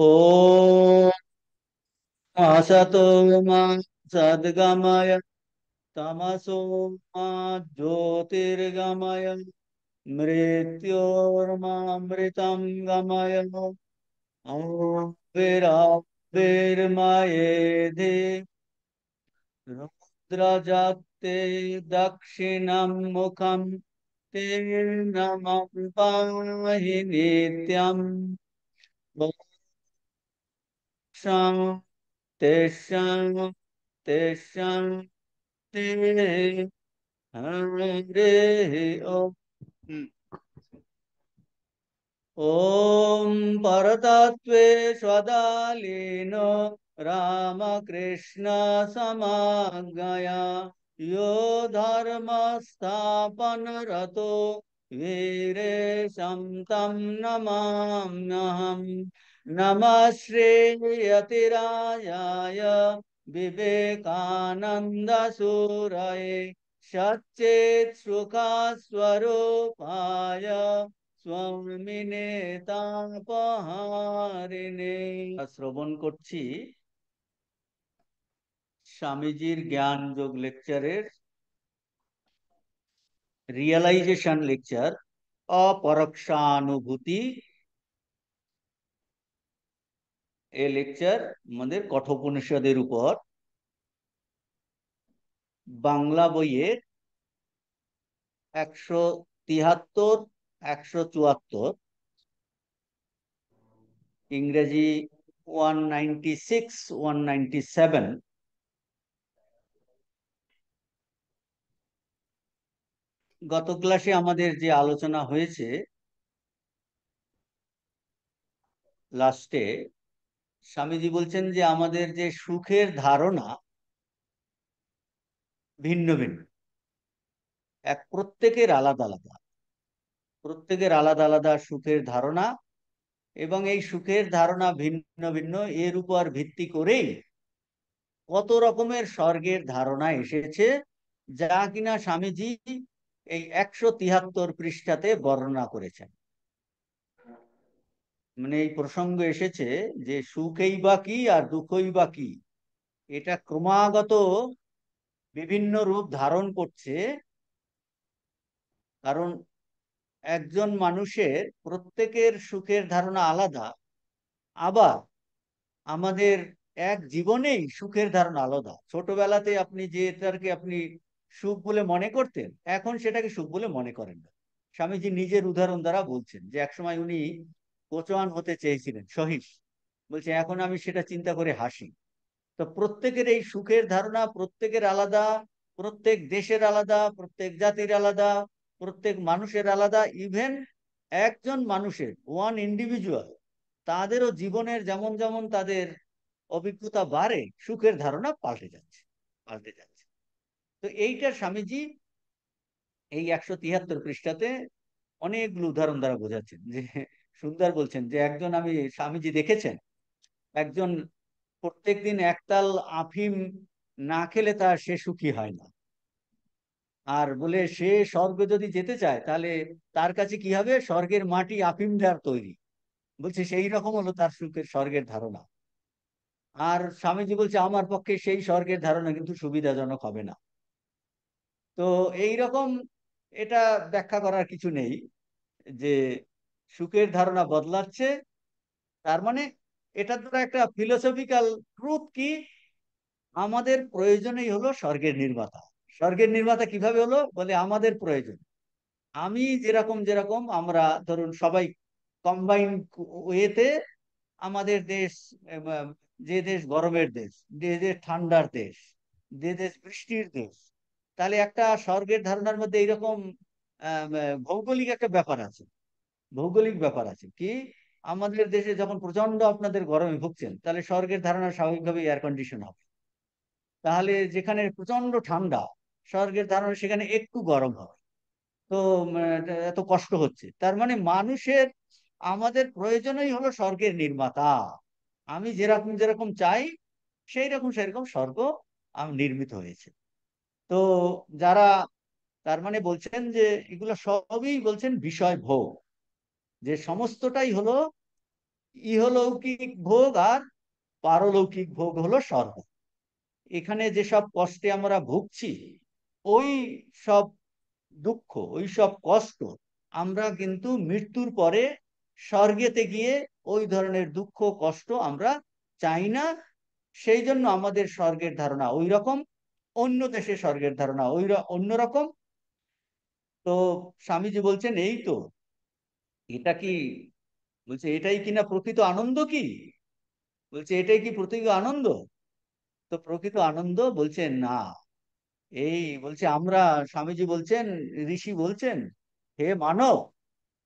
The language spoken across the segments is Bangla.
ॐ असतो सद्गमय तमसो मा ज्योतिर्गमय मृत्योर्मामृतं गमय ॐ विराविर्मयेधि रुद्रजाते दक्षिणं मुखं तेर्नमं पाहि तेषां तेषां तेषां ते हरे ओम हम्म। ॐ परतत्वे स्वदालीनो रामकृष्णसमाज्ञया यो धर्मस्थापनरतो वीरेशं तं नमाम्यहम् नमः श्रेयतिरायाय विवेकानन्दसूरये सच्चेत् सुखस्वरूपाय স্বামিনে তাপহারিণে শ্রবণ করছি স্বামীজির জ্ঞান যোগ লেকচারের রিয়েলাইজেশন লেকচার অপরক্ষানুভূতি এ লেকচার আমাদের কঠোপনিষদের উপর বাংলা বইয়ের একশো তিয়াত্তর একশো চুয়াত্তর ইংরেজি one ninety six one ninety seven গত ক্লাসে আমাদের যে আলোচনা হয়েছে লাস্টে স্বামীজি বলছেন যে আমাদের যে সুখের ধারণা ভিন্ন ভিন্ন এক প্রত্যেকের আলাদা আলাদা প্রত্যেকের আলাদা আলাদা সুখের ধারণা এবং এই সুখের ধারণা ভিন্ন ভিন্ন এর উপর ভিত্তি করেই কত রকমের স্বর্গের ধারণা এসেছে যা কিনা স্বামীজি এই একশো তিয়াত্তর পৃষ্ঠাতে বর্ণনা করেছেন মানে এই প্রসঙ্গ এসেছে যে সুখেই বা কি আর দুঃখই বা কি এটা ক্রমাগত বিভিন্ন রূপ ধারণ করছে কারণ একজন মানুষের প্রত্যেকের সুখের ধারণা আলাদা আবার আমাদের এক জীবনেই সুখের ধারণা আলাদা ছোটবেলাতে আপনি যেটাকে আপনি সুখ বলে মনে করতেন এখন সেটাকে সুখ বলে মনে করেন না স্বামীজি নিজের উদাহরণ দ্বারা বলছেন যে একসময় উনি কোচওয়ান হতে চেয়েছিলেন সহিস বলছে এখন আমি সেটা চিন্তা করে হাসি তো প্রত্যেকের এই সুখের ধারণা প্রত্যেকের আলাদা প্রত্যেক দেশের আলাদা প্রত্যেক জাতির আলাদা প্রত্যেক মানুষের আলাদা ইভেন একজন মানুষের ওয়ান ইন্ডিভিজুয়াল তাদেরও জীবনের যেমন যেমন তাদের অভিজ্ঞতা বাড়ে সুখের ধারণা পাল্টে যাচ্ছে পাল্টে যাচ্ছে তো এইটা স্বামীজি এই একশো তিয়াত্তর পৃষ্ঠাতে অনেকগুলো উদাহরণ দ্বারা বোঝাচ্ছেন যে সুন্দর বলছেন যে একজন আমি স্বামীজি দেখেছেন একজন প্রত্যেক দিন একতাল আফিম না খেলে তার সে সুখী হয় না আর বলে সে স্বর্গে যদি যেতে চায় তাহলে তার কাছে কি হবে স্বর্গের মাটি আফিম দেওয়ার তৈরি বলছে সেই রকম হলো তার সুখের স্বর্গের ধারণা আর স্বামীজি বলছে আমার পক্ষে সেই স্বর্গের ধারণা কিন্তু সুবিধাজনক হবে না তো এই রকম এটা ব্যাখ্যা করার কিছু নেই যে সুখের ধারণা বদলাচ্ছে তার মানে এটার তো একটা ফিলোসফিক্যাল ট্রুথ কি আমাদের প্রয়োজনেই হলো স্বর্গের নির্মাতা স্বর্গের নির্মাতা কিভাবে হলো বলে আমাদের প্রয়োজন আমি যেরকম যেরকম আমরা ধরুন সবাই কম্বাইন ওয়েতে আমাদের দেশ যে দেশ গরমের দেশ যে দেশ ঠান্ডার দেশ যে দেশ বৃষ্টির দেশ তাহলে একটা স্বর্গের ধারণার মধ্যে এইরকম ভৌগোলিক একটা ব্যাপার আছে ভৌগোলিক ব্যাপার আছে কি আমাদের দেশে যখন প্রচন্ড আপনাদের গরমে ভুগছেন তাহলে স্বর্গের ধারণা স্বাভাবিকভাবে এয়ার কন্ডিশন হবে তাহলে যেখানে প্রচন্ড ঠান্ডা স্বর্গের ধারণা সেখানে একটু গরম হবে তো এত কষ্ট হচ্ছে তার মানে মানুষের আমাদের প্রয়োজনই হলো স্বর্গের নির্মাতা আমি যেরকম যেরকম চাই সেই রকম সেরকম স্বর্গ নির্মিত হয়েছে তো যারা তার মানে বলছেন যে এগুলো সবই বলছেন বিষয় ভোগ যে সমস্তটাই হলো ইহলৌকিক ভোগ আর পারলৌকিক ভোগ হলো স্বর্গ এখানে যেসব কষ্টে আমরা ভুগছি ওই সব দুঃখ ওই সব কষ্ট আমরা কিন্তু মৃত্যুর পরে স্বর্গেতে গিয়ে ওই ধরনের দুঃখ কষ্ট আমরা চাই না সেই জন্য আমাদের স্বর্গের ধারণা ওই রকম অন্য দেশে স্বর্গের ধারণা ওই অন্যরকম তো স্বামীজি বলছেন এই তো এটা কি বলছে এটাই কিনা প্রকৃত আনন্দ কি বলছে এটাই কি প্রকৃত আনন্দ তো প্রকৃত আনন্দ বলছে না এই বলছে আমরা স্বামীজি বলছেন ঋষি বলছেন হে মানব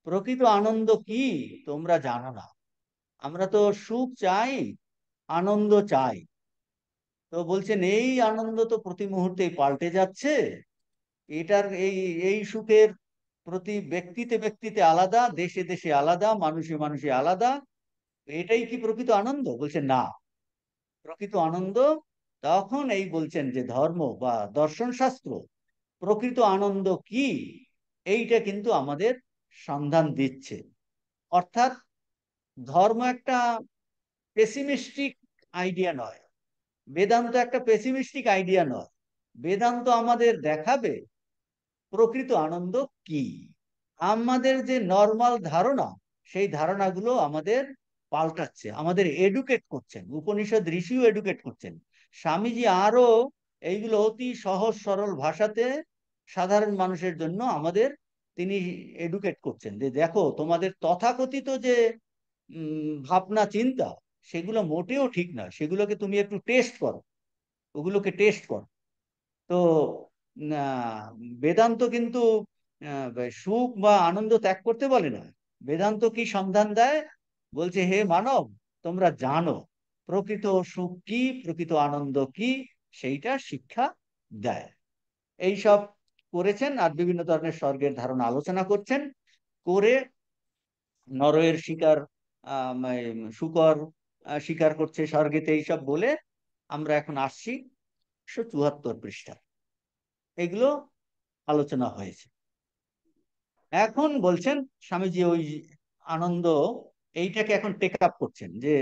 প্রকৃত আনন্দ কি তোমরা জানো না আমরা তো সুখ চাই আনন্দ চাই তো বলছেন এই আনন্দ তো প্রতি মুহূর্তে পাল্টে যাচ্ছে এটার এই এই সুখের প্রতি ব্যক্তিতে ব্যক্তিতে আলাদা দেশে দেশে আলাদা মানুষে মানুষে আলাদা এটাই কি প্রকৃত আনন্দ বলছে না প্রকৃত আনন্দ তখন এই বলছেন যে ধর্ম বা দর্শন শাস্ত্র প্রকৃত আনন্দ কি এইটা কিন্তু আমাদের সন্ধান দিচ্ছে অর্থাৎ ধর্ম একটা পেসিমিস্টিক আইডিয়া নয় বেদান্ত একটা পেসিমিস্টিক আইডিয়া নয় বেদান্ত আমাদের দেখাবে প্রকৃত আনন্দ কি আমাদের যে নর্মাল ধারণা সেই ধারণাগুলো আমাদের পাল্টাচ্ছে আমাদের এডুকেট করছেন উপনিষদ ঋষিও এডুকেট করছেন স্বামীজি আরো এইগুলো অতি সহজ সরল ভাষাতে সাধারণ মানুষের জন্য আমাদের তিনি এডুকেট করছেন যে দেখো তোমাদের তথাকথিত যে ভাবনা চিন্তা সেগুলো মোটেও ঠিক না সেগুলোকে তুমি একটু টেস্ট করো ওগুলোকে টেস্ট করো তো বেদান্ত কিন্তু সুখ বা আনন্দ ত্যাগ করতে বলে না বেদান্ত কি সন্ধান দেয় বলছে হে মানব তোমরা জানো প্রকৃত সুখ কি প্রকৃত আনন্দ কি সেইটা শিক্ষা দেয় এই সব করেছেন আর বিভিন্ন ধরনের স্বর্গের ধারণা আলোচনা করছেন করে নরয়ের শিকার শুকর শিকার করছে স্বর্গেতে এইসব বলে আমরা এখন আসছি একশো চুয়াত্তর পৃষ্ঠা এগুলো আলোচনা হয়েছে এখন বলছেন স্বামীজি ওই আনন্দ এইটাকে এখন টেক আপ করছেন যে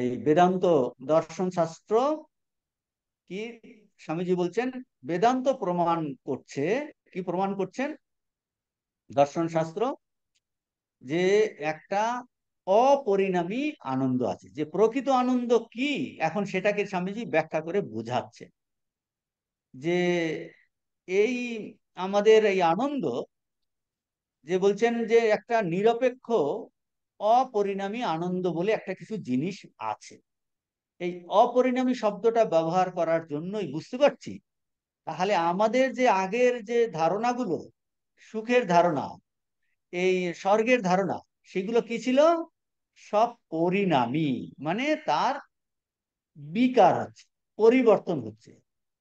এই বেদান্ত দর্শন শাস্ত্র কি স্বামীজি বলছেন বেদান্ত প্রমাণ করছে কি প্রমাণ করছেন দর্শন শাস্ত্র যে একটা অপরিণামী আনন্দ আছে যে প্রকৃত আনন্দ কি এখন সেটাকে স্বামীজি ব্যাখ্যা করে বুঝাচ্ছে যে এই আমাদের এই আনন্দ যে বলছেন যে একটা নিরপেক্ষ অপরিণামী আনন্দ বলে একটা কিছু জিনিস আছে এই অপরিণামী শব্দটা ব্যবহার করার জন্যই বুঝতে পারছি তাহলে আমাদের যে আগের যে ধারণাগুলো সুখের ধারণা এই স্বর্গের ধারণা সেগুলো কি ছিল সব পরিণামী মানে তার বিকার হচ্ছে পরিবর্তন হচ্ছে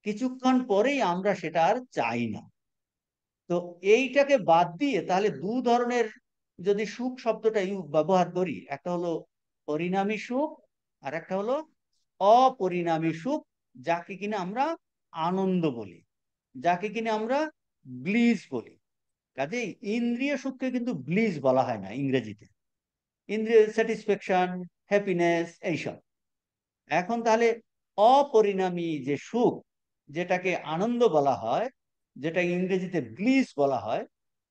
কিছুক্ষণ পরেই আমরা সেটা আর চাই না তো এইটাকে বাদ দিয়ে তাহলে দু ধরনের যদি সুখ শব্দটা ব্যবহার করি একটা হলো পরিণামী সুখ আর একটা হলো অপরিণামী সুখ যাকে কিনা আমরা আনন্দ বলি যাকে কিনা আমরা ব্লিজ বলি কাজে ইন্দ্রিয় সুখকে কিন্তু ব্লিজ বলা হয় না ইংরেজিতে ইন্দ্রিয় স্যাটিসফ্যাকশন হ্যাপিনেস এইসব এখন তাহলে অপরিণামী যে সুখ যেটাকে আনন্দ বলা হয় যেটা ইংরেজিতে ব্লিস বলা হয়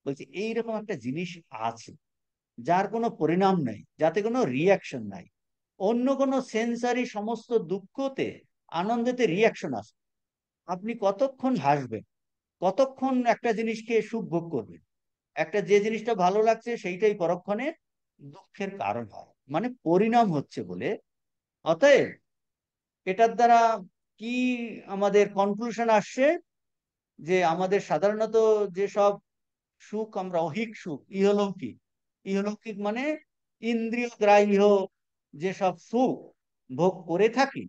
বলছে এইরকম একটা জিনিস আছে যার কোনো পরিণাম নাই যাতে কোনো রিয়াকশন নাই অন্য কোনো সেন্সারি সমস্ত দুঃখতে আনন্দতে রিয়াকশন আসবে আপনি কতক্ষণ হাসবেন কতক্ষণ একটা জিনিসকে সুখ ভোগ করবেন একটা যে জিনিসটা ভালো লাগছে সেইটাই পরক্ষণে দুঃখের কারণ হয় মানে পরিণাম হচ্ছে বলে অতএব এটার দ্বারা কি আমাদের কনক্লুশন আসছে যে আমাদের সাধারণত যেসব সুখ আমরা অহিক সুখ ইহলৌকিক ইহলৌকিক মানে ইন্দ্রিয় গ্রাহ্য যেসব সুখ ভোগ করে থাকি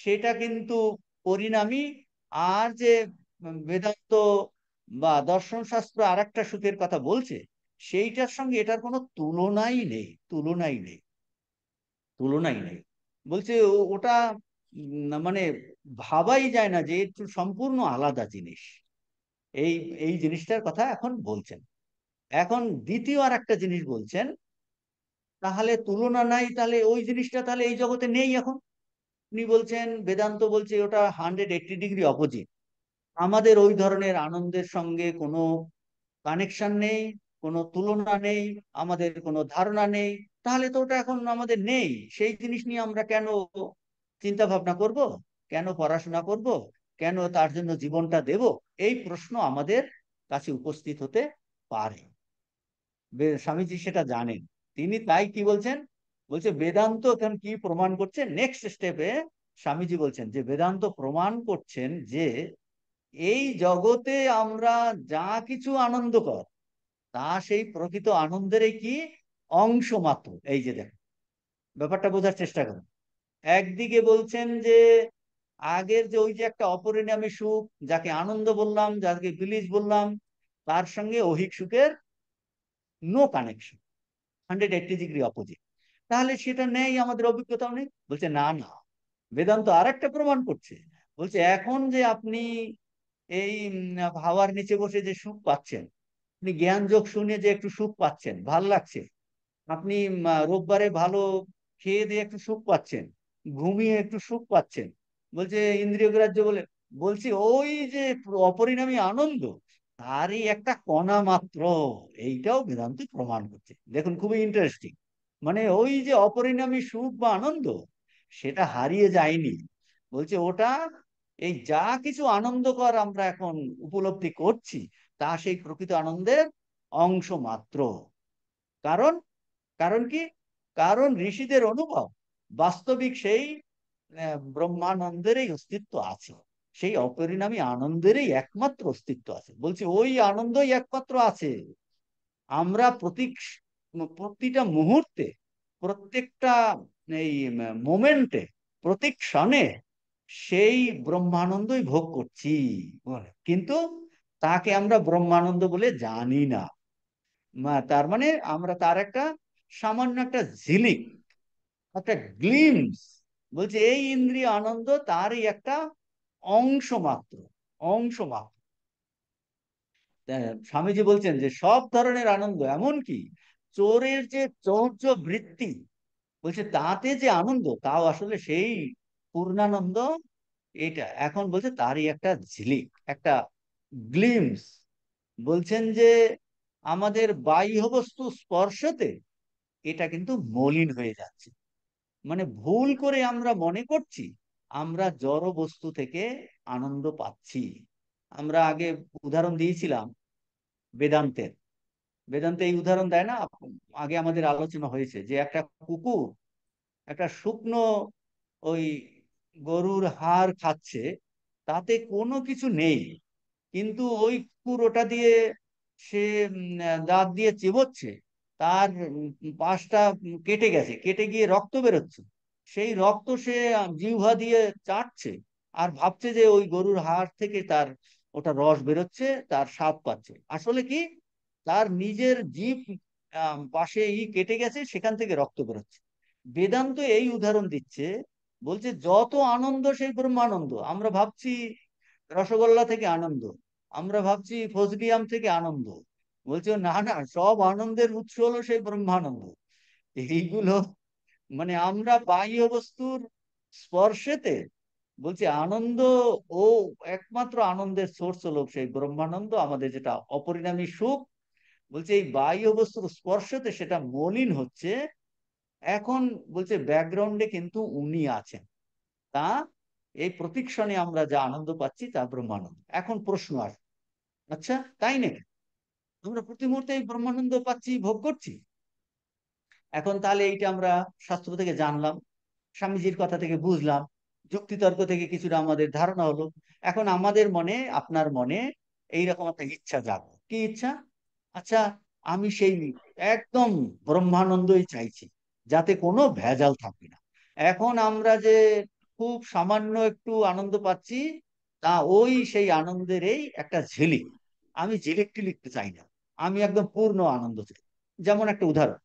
সেটা কিন্তু পরিণামী আর যে বেদান্ত বা দর্শন শাস্ত্র আর একটা সুখের কথা বলছে সেইটার সঙ্গে এটার কোনো তুলনাই নেই তুলনাই নেই তুলনাই নেই বলছে ওটা মানে ভাবাই যায় না যে একটু সম্পূর্ণ আলাদা জিনিস এই এই জিনিসটার কথা এখন বলছেন এখন দ্বিতীয় আর একটা জিনিস বলছেন তাহলে তুলনা নাই তাহলে ওই জিনিসটা তাহলে এই জগতে নেই এখন উনি বলছেন বেদান্ত বলছে ওটা হান্ড্রেড এইটি ডিগ্রি অপোজিট আমাদের ওই ধরনের আনন্দের সঙ্গে কোনো কানেকশন নেই কোনো তুলনা নেই আমাদের কোনো ধারণা নেই তাহলে তো ওটা এখন আমাদের নেই সেই জিনিস নিয়ে আমরা কেন চিন্তা ভাবনা করব কেন পড়াশোনা করব কেন তার জন্য জীবনটা দেব এই প্রশ্ন আমাদের কাছে উপস্থিত হতে পারে স্বামীজি সেটা জানেন তিনি তাই কি বলছেন বলছে বেদান্ত এখন কি প্রমাণ করছে নেক্সট স্টেপে স্বামীজি বলছেন যে বেদান্ত প্রমাণ করছেন যে এই জগতে আমরা যা কিছু আনন্দকর তা সেই প্রকৃত আনন্দের কি অংশ মাত্র এই যে দেখো ব্যাপারটা বোঝার চেষ্টা করুন একদিকে বলছেন যে আগের যে ওই যে একটা অপরিণামী সুখ যাকে আনন্দ বললাম যাকে বিলিজ বললাম তার সঙ্গে অহিক সুখের no connection hundred eighty degree opposite তাহলে সেটা নেই আমাদের অভিজ্ঞতাও নেই বলছে না না বেদান্ত আর একটা প্রমাণ করছে বলছে এখন যে আপনি এই হাওয়ার নিচে বসে যে সুখ পাচ্ছেন আপনি জ্ঞান যোগ শুনে যে একটু সুখ পাচ্ছেন ভাল লাগছে আপনি রোববারে ভালো খেয়ে দিয়ে একটু সুখ পাচ্ছেন ঘুমিয়ে একটু সুখ পাচ্ছেন বলছে ইন্দ্রিয় গ্রাহ্য বলে বলছি ওই যে অপরিণামী আনন্দ তারই একটা কণা মাত্র এইটাও বেদান্ত প্রমাণ করছে দেখুন খুবই ইন্টারেস্টিং মানে ওই যে অপরিণামী সুখ বা আনন্দ সেটা হারিয়ে যায়নি বলছে ওটা এই যা কিছু আনন্দকর আমরা এখন উপলব্ধি করছি তা সেই প্রকৃত আনন্দের অংশ মাত্র কারণ কারণ কি কারণ ঋষিদের অনুভব বাস্তবিক সেই ব্রহ্মানন্দেরই অস্তিত্ব আছে সেই অপরিণামী আনন্দেরই একমাত্র অস্তিত্ব আছে বলছি ওই আনন্দই একমাত্র আছে আমরা প্রতীক প্রতিটা মুহূর্তে প্রত্যেকটা এই মোমেন্টে প্রতি ক্ষণে সেই ব্রহ্মানন্দই ভোগ করছি কিন্তু তাকে আমরা ব্রহ্মানন্দ বলে জানি না তার মানে আমরা তার একটা সামান্য একটা ঝিলিক একটা গ্লিমস বলছে এই ইন্দ্রিয় আনন্দ তারই একটা অংশ মাত্র অংশ মাত্র স্বামীজি বলছেন যে সব ধরনের আনন্দ এমন কি চোরের যে চৌর্য বৃত্তি বলছে তাতে যে আনন্দ তাও আসলে সেই পূর্ণানন্দ এটা এখন বলছে তারই একটা ঝিলিক একটা গ্লিমস বলছেন যে আমাদের বাহ্য বস্তু স্পর্শতে এটা কিন্তু মলিন হয়ে যাচ্ছে মানে ভুল করে আমরা মনে করছি আমরা জড় বস্তু থেকে আনন্দ পাচ্ছি আমরা আগে উদাহরণ দিয়েছিলাম বেদান্তের বেদান্তে এই উদাহরণ দেয় না আগে আমাদের আলোচনা হয়েছে যে একটা কুকুর একটা শুকনো ওই গরুর হাড় খাচ্ছে তাতে কোনো কিছু নেই কিন্তু ওই কুকুর ওটা দিয়ে সে দাঁত দিয়ে চেবচ্ছে তার পাশটা কেটে গেছে কেটে গিয়ে রক্ত বেরোচ্ছে সেই রক্ত সে জিহ্বা দিয়ে চাটছে আর ভাবছে যে ওই গরুর হাড় থেকে তার ওটা রস বেরোচ্ছে তার স্বাদ পাচ্ছে আসলে কি তার নিজের জীব পাশে ই কেটে গেছে সেখান থেকে রক্ত বেরোচ্ছে বেদান্ত এই উদাহরণ দিচ্ছে বলছে যত আনন্দ সেই ব্রহ্মানন্দ আমরা ভাবছি রসগোল্লা থেকে আনন্দ আমরা ভাবছি ফজলিয়াম থেকে আনন্দ বলছে না না সব আনন্দের উৎস হলো সেই ব্রহ্মানন্দ এইগুলো মানে আমরা বাহ্য বস্তুর স্পর্শেতে বলছি আনন্দ ও একমাত্র আনন্দের সোর্স হলো সেই ব্রহ্মানন্দ আমাদের যেটা অপরিণামী সুখ বলছে এই বাহ্য বস্তুর স্পর্শতে সেটা মলিন হচ্ছে এখন বলছে ব্যাকগ্রাউন্ডে কিন্তু উনি আছেন তা এই প্রতিক্ষণে আমরা যা আনন্দ পাচ্ছি তা ব্রহ্মানন্দ এখন প্রশ্ন আসবে আচ্ছা তাই নাকি আমরা প্রতি মুহূর্তে এই ব্রহ্মানন্দ পাচ্ছি ভোগ করছি এখন তাহলে এইটা আমরা শাস্ত্র থেকে জানলাম স্বামীজির কথা থেকে বুঝলাম যুক্তিতর্ক থেকে কিছুটা আমাদের ধারণা হলো এখন আমাদের মনে আপনার মনে এইরকম একটা ইচ্ছা জাগবে কি ইচ্ছা আচ্ছা আমি সেই একদম ব্রহ্মানন্দই চাইছি যাতে কোনো ভেজাল থাকবে না এখন আমরা যে খুব সামান্য একটু আনন্দ পাচ্ছি তা ওই সেই আনন্দেরই একটা ঝিলিক আমি ঝিলিকটি লিখতে চাই না আমি একদম পূর্ণ আনন্দ চাই যেমন একটা উদাহরণ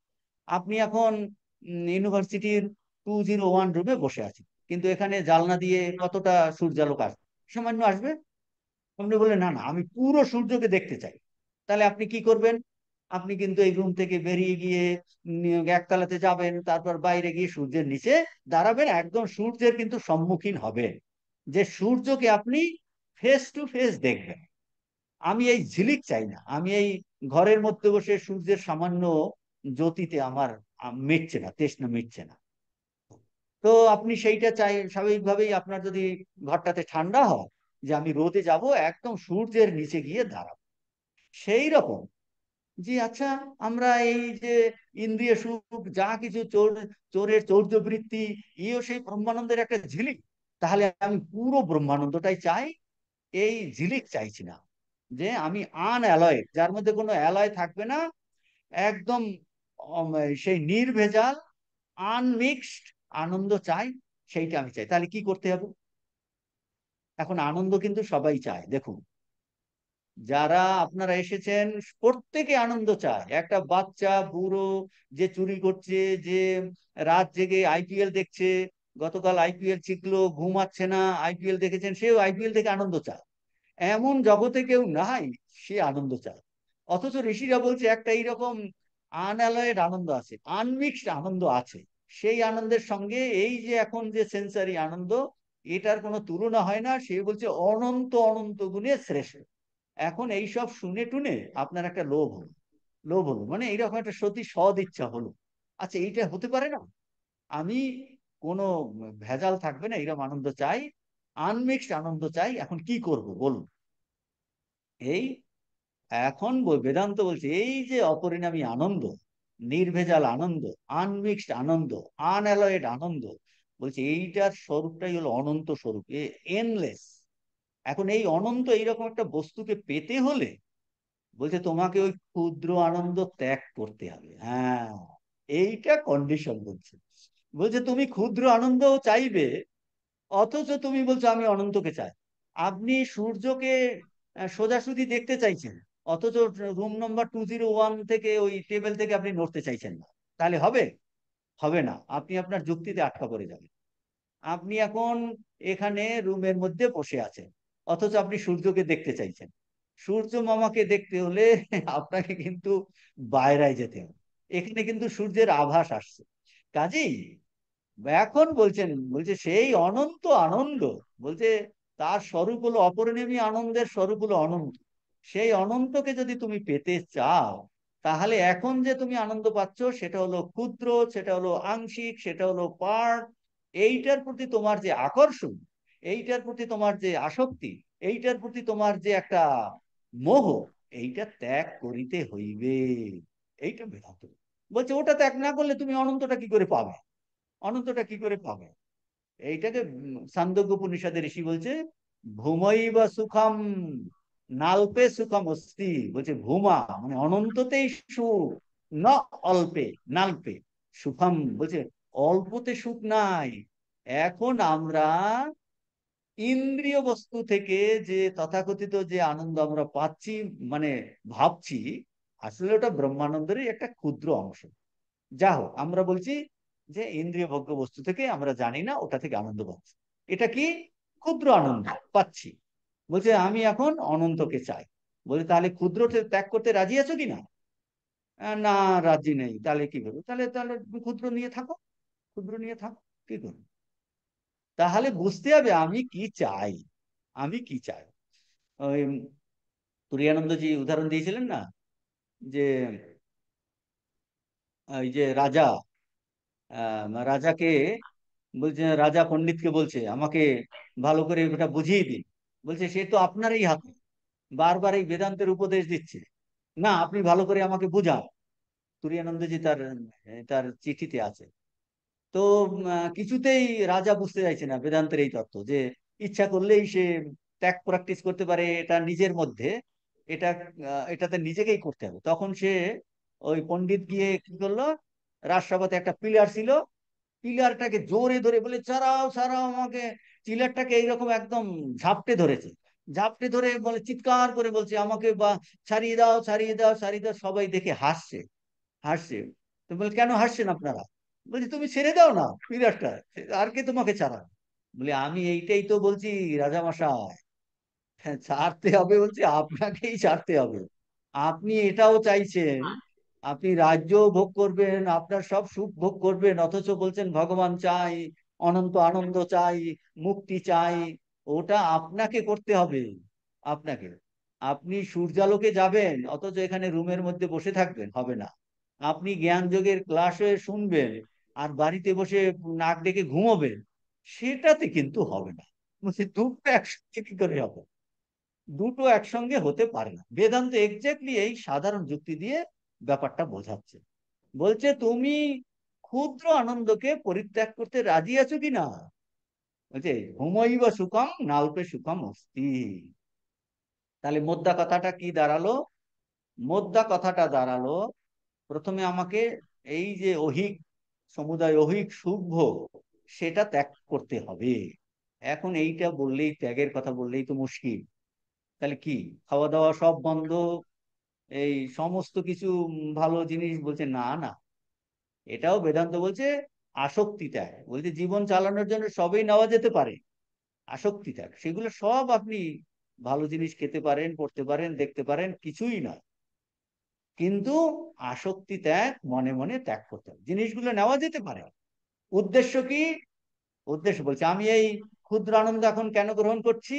আপনি এখন ইউনিভার্সিটির টু জিরো ওয়ান রুমে বসে আছেন কিন্তু এখানে জালনা দিয়ে কতটা সূর্যালোক আসবে সামান্য আসবে আপনি বললেন না না আমি পুরো সূর্যকে দেখতে চাই তাহলে আপনি কি করবেন আপনি কিন্তু এই রুম থেকে বেরিয়ে গিয়ে একতলাতে যাবেন তারপর বাইরে গিয়ে সূর্যের নিচে দাঁড়াবেন একদম সূর্যের কিন্তু সম্মুখীন হবেন যে সূর্যকে আপনি ফেস টু ফেস দেখবেন আমি এই ঝিলিক চাই না আমি এই ঘরের মধ্যে বসে সূর্যের সামান্য জ্যোতিতে আমার মিটছে না তৃষ্ণা মিটছে না তো আপনি সেইটা চাই স্বাভাবিকভাবেই আপনার যদি ঘরটাতে ঠান্ডা হয় যে আমি রোদে যাব একদম সূর্যের নিচে গিয়ে দাঁড়াব সেই রকম যে আচ্ছা আমরা এই যে ইন্দ্রিয় সুখ যা কিছু চোর চোরের চৌর্য বৃত্তি ইও সেই ব্রহ্মানন্দের একটা ঝিলিক তাহলে আমি পুরো ব্রহ্মানন্দটাই চাই এই ঝিলিক চাইছি না যে আমি আন অ্যালয় যার মধ্যে কোনো অ্যালয় থাকবে না একদম সেই নির্ভেজাল আনমিক্সড আনন্দ চাই সেইটা আমি চাই তাহলে কি করতে হবে এখন আনন্দ কিন্তু সবাই চায় দেখুন যারা আপনারা এসেছেন প্রত্যেকে আনন্দ চায় একটা বাচ্চা বুড়ো যে চুরি করছে যে রাত জেগে আইপিএল দেখছে গতকাল আইপিএল শিখলো ঘুমাচ্ছে না আইপিএল দেখেছেন সেও আইপিএল দেখে আনন্দ চায় এমন জগতে কেউ নাই সে আনন্দ চায় অথচ ঋষিরা বলছে একটা এইরকম আনালয়ের আনন্দ আছে আনমিক্সড আনন্দ আছে সেই আনন্দের সঙ্গে এই যে এখন যে সেন্সারি আনন্দ এটার কোনো তুলনা হয় না সে বলছে অনন্ত অনন্ত গুণে শ্রেষ্ঠ এখন এই সব শুনে টুনে আপনার একটা লোভ হলো লোভ হলো মানে এইরকম একটা সত্যি সদ ইচ্ছা হলো আচ্ছা এইটা হতে পারে না আমি কোনো ভেজাল থাকবে না এরকম আনন্দ চাই আনমিক্সড আনন্দ চাই এখন কি করব বলুন এই এখন বেদান্ত বলছে এই যে অপরিণামী আনন্দ নির্ভেজাল আনন্দ আনমিক্সড আনন্দ আনঅ্যালয়েড আনন্দ বলছে এইটার স্বরূপটাই হলো অনন্ত স্বরূপ এনলেস এখন এই অনন্ত এইরকম একটা বস্তুকে পেতে হলে বলছে তোমাকে ওই ক্ষুদ্র আনন্দ ত্যাগ করতে হবে হ্যাঁ এইটা কন্ডিশন বলছে বলছে তুমি ক্ষুদ্র আনন্দ চাইবে অথচ তুমি বলছো আমি অনন্তকে চাই আপনি সূর্যকে সোজাসুজি দেখতে চাইছেন অথচ room number two zero one থেকে ওই টেবিল থেকে আপনি নড়তে চাইছেন না তাহলে হবে হবে না আপনি আপনার যুক্তিতে আটকা পড়ে যাবেন আপনি এখন এখানে রুমের মধ্যে বসে আছেন অথচ আপনি সূর্যকে দেখতে চাইছেন সূর্য মামাকে দেখতে হলে আপনাকে কিন্তু বাইরায় যেতে হবে এখানে কিন্তু সূর্যের আভাস আসছে কাজেই এখন বলছেন বলছে সেই অনন্ত আনন্দ বলছে তার স্বরূপ হলো অপরিণামী আনন্দের স্বরূপ হলো অনন্ত সেই অনন্তকে যদি তুমি পেতে চাও তাহলে এখন যে তুমি আনন্দ পাচ্ছ সেটা হলো ক্ষুদ্র সেটা হলো আংশিক সেটা হলো পার্ট এইটার প্রতি তোমার যে আকর্ষণ এইটার প্রতি তোমার যে আসক্তি এইটার প্রতি তোমার যে একটা মোহ এইটা ত্যাগ করিতে হইবে এইটা বেদান্ত বলছে ওটা ত্যাগ না করলে তুমি অনন্তটা কি করে পাবে অনন্তটা কি করে পাবে এইটাকে উপনিষদে ঋষি বলছে ভূমই বা সুখম নাল্পে সুখম অস্তি বলছে ভূমা মানে অনন্ততেই সুখ না অল্পে নালপে সুখম বলছে অল্পতে সুখ নাই এখন আমরা ইন্দ্রিয় বস্তু থেকে যে তথাকথিত যে আনন্দ আমরা পাচ্ছি মানে ভাবছি আসলে ওটা ব্রহ্মানন্দেরই একটা ক্ষুদ্র অংশ যা হোক আমরা বলছি যে ইন্দ্রিয় ভোগ্য বস্তু থেকে আমরা জানি না ওটা থেকে আনন্দ পাচ্ছি এটা কি ক্ষুদ্র আনন্দ পাচ্ছি বলছে আমি এখন অনন্তকে চাই বলছে তাহলে ক্ষুদ্র ত্যাগ করতে রাজি আছো কি না না রাজি নেই তাহলে কি করবো তাহলে তাহলে ক্ষুদ্র নিয়ে থাকো ক্ষুদ্র নিয়ে থাকো কি করবো তাহলে বুঝতে হবে আমি কি চাই আমি কি চাই ওই তুরিয়ানন্দজি উদাহরণ দিয়েছিলেন না যে ওই যে রাজা রাজাকে বলছে রাজা পণ্ডিতকে বলছে আমাকে ভালো করে ওটা বুঝিয়ে দিন বলছে সে তো আপনারই হাতে বারবার এই বেদান্তের উপদেশ দিচ্ছে না আপনি ভালো করে আমাকে বুঝাও তুরিয়ানন্দজি তার তার চিঠিতে আছে তো কিছুতেই রাজা বুঝতে চাইছে না বেদান্তের এই তত্ত্ব যে ইচ্ছা করলেই সে ত্যাগ প্র্যাকটিস করতে পারে এটা নিজের মধ্যে এটা এটাতে নিজেকেই করতে হবে তখন সে ওই পণ্ডিত গিয়ে কি করলো রাজসভাতে একটা পিলার ছিল পিলারটাকে জোরে ধরে বলে চারাও চারাও আমাকে পিলারটাকে এইরকম একদম ঝাপটে ধরেছে ঝাপটে ধরে বলে চিৎকার করে বলছে আমাকে বা ছাড়িয়ে দাও ছাড়িয়ে দাও ছাড়িয়ে দাও সবাই দেখে হাসছে হাসছে তো বলে কেন হাসছেন আপনারা বলছে তুমি ছেড়ে দাও না পিলারটা আর কে তোমাকে ছাড়া বলে আমি এইটাই তো বলছি রাজামশাই হ্যাঁ, ছাড়তে হবে বলছি আপনাকেই ছাড়তে হবে আপনি এটাও চাইছেন আপনি রাজ্য ভোগ করবেন আপনার সব সুখ ভোগ করবেন অথচ বলছেন ভগবান চাই অনন্ত আনন্দ চাই মুক্তি চাই ওটা আপনাকে করতে হবে আপনাকে আপনি সূর্যালোকে যাবেন অথচ এখানে রুমের মধ্যে বসে থাকবেন হবে না আপনি জ্ঞান যোগের ক্লাসে শুনবেন আর বাড়িতে বসে নাক ডেকে ঘুমোবেন সেটাতে কিন্তু হবে না দুটো একসঙ্গে কি করে হবে দুটো একসঙ্গে হতে পারে না বেদান্ত এক্স্যাক্টলি এই সাধারণ যুক্তি দিয়ে ব্যাপারটা বোঝাচ্ছে বলছে তুমি ক্ষুদ্র আনন্দকে পরিত্যাগ করতে রাজি আছো কি না বলছে বা সুকম নাল্পে সুকম অস্তি তাহলে মোদ্দা কথাটা কি দাঁড়ালো মোদ্দা কথাটা দাঁড়ালো প্রথমে আমাকে এই যে অহিক সমুদায় অহিক শুভ সেটা ত্যাগ করতে হবে এখন এইটা বললেই ত্যাগের কথা বললেই তো মুশকিল তাহলে কি খাওয়া দাওয়া সব বন্ধ এই সমস্ত কিছু ভালো জিনিস বলছে না না এটাও বেদান্ত বলছে আসক্তি ত্যাগ বলছে জীবন চালানোর জন্য সবই নেওয়া যেতে পারে আসক্তি ত্যাগ সেগুলো সব আপনি ভালো জিনিস খেতে পারেন পড়তে পারেন দেখতে পারেন কিছুই নয় কিন্তু আসক্তি ত্যাগ মনে মনে ত্যাগ করতে হবে জিনিসগুলো নেওয়া যেতে পারে উদ্দেশ্য কি উদ্দেশ্য বলছে আমি এই ক্ষুদ্র আনন্দ এখন কেন গ্রহণ করছি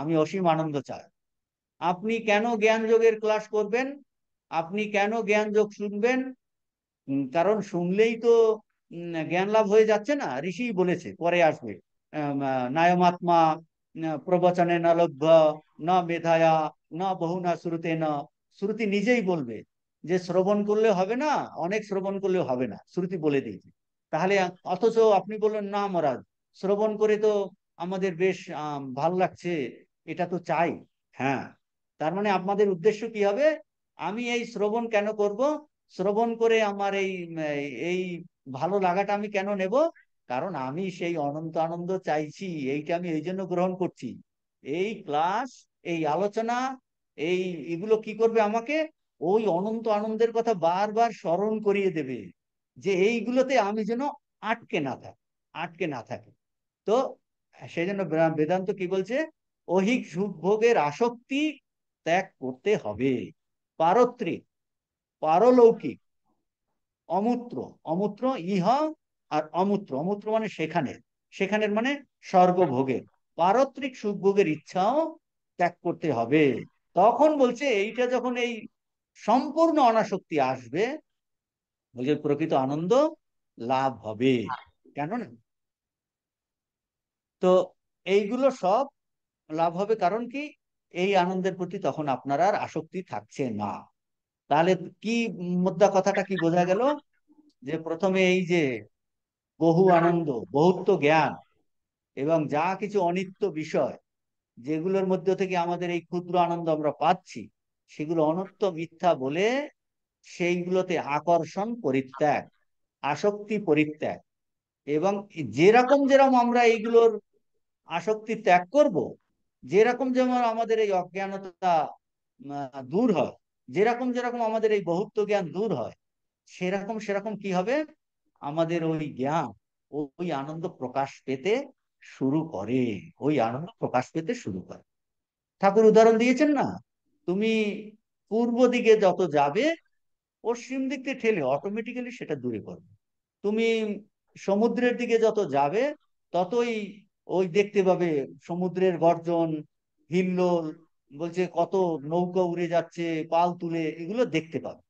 আমি অসীম আনন্দ চাই আপনি কেন জ্ঞান যোগের ক্লাস করবেন আপনি কেন জ্ঞান যোগ শুনবেন কারণ শুনলেই তো জ্ঞান লাভ হয়ে যাচ্ছে না ঋষি বলেছে পরে আসবে নায়মাত্মা প্রবচনে না লভ্য না মেধায়া না বহু না শ্রুতে না শ্রুতি নিজেই বলবে যে শ্রবণ করলে হবে না অনেক শ্রবণ করলে হবে না শ্রুতি বলে দিয়েছে তাহলে অথচ আপনি বললেন না মহারাজ শ্রবণ করে তো আমাদের বেশ ভাল লাগছে এটা তো চাই হ্যাঁ তার মানে আপনাদের উদ্দেশ্য কি হবে আমি এই শ্রবণ কেন করব শ্রবণ করে আমার এই এই ভালো লাগাটা আমি কেন নেব কারণ আমি সেই অনন্ত আনন্দ চাইছি এইটা আমি এই জন্য গ্রহণ করছি এই ক্লাস এই আলোচনা এই এগুলো কি করবে আমাকে ওই অনন্ত আনন্দের কথা বারবার স্মরণ করিয়ে দেবে যে এইগুলোতে আমি যেন আটকে না থাকি আটকে না থাকে তো সেই জন্য বেদান্ত কি বলছে অহিক সুখ ভোগের আসক্তি ত্যাগ করতে হবে পারত্রিক পারলৌকিক অমূত্র অমূত্র ইহা আর অমূত্র অমূত্র মানে সেখানে সেখানের মানে স্বর্গভোগের পারত্রিক সুখভোগের ইচ্ছাও ত্যাগ করতে হবে তখন বলছে এইটা যখন এই সম্পূর্ণ অনাসক্তি আসবে বলছে প্রকৃত আনন্দ লাভ হবে কেন না তো এইগুলো সব লাভ হবে কারণ কি এই আনন্দের প্রতি তখন আপনার আর আসক্তি থাকছে না তাহলে কি মুদ্রা কথাটা কি বোঝা গেল যে প্রথমে এই যে বহু আনন্দ বহুত্ব জ্ঞান এবং যা কিছু অনিত্য বিষয় যেগুলোর মধ্যে থেকে আমাদের এই ক্ষুদ্র আনন্দ আমরা পাচ্ছি সেগুলো অনত্য মিথ্যা বলে সেইগুলোতে আকর্ষণ পরিত্যাগ আসক্তি পরিত্যাগ এবং যেরকম যেরকম আমরা এইগুলোর আসক্তি ত্যাগ করব যেরকম যেমন আমাদের এই অজ্ঞানতা দূর হয় যেরকম যেরকম আমাদের এই বহুত্ব জ্ঞান দূর হয় সেরকম সেরকম কি হবে আমাদের ওই জ্ঞান ওই আনন্দ প্রকাশ পেতে শুরু করে ওই আনন্দ প্রকাশ পেতে শুরু করে ঠাকুর উদাহরণ দিয়েছেন না তুমি পূর্ব দিকে যত যাবে পশ্চিম দিক দিয়ে ঠেলে অটোমেটিক্যালি সেটা দূরে করবে তুমি সমুদ্রের দিকে যত যাবে ততই ওই দেখতে পাবে সমুদ্রের গর্জন হিল্লোল বলছে কত নৌকা উড়ে যাচ্ছে পাল তুলে এগুলো দেখতে পাবে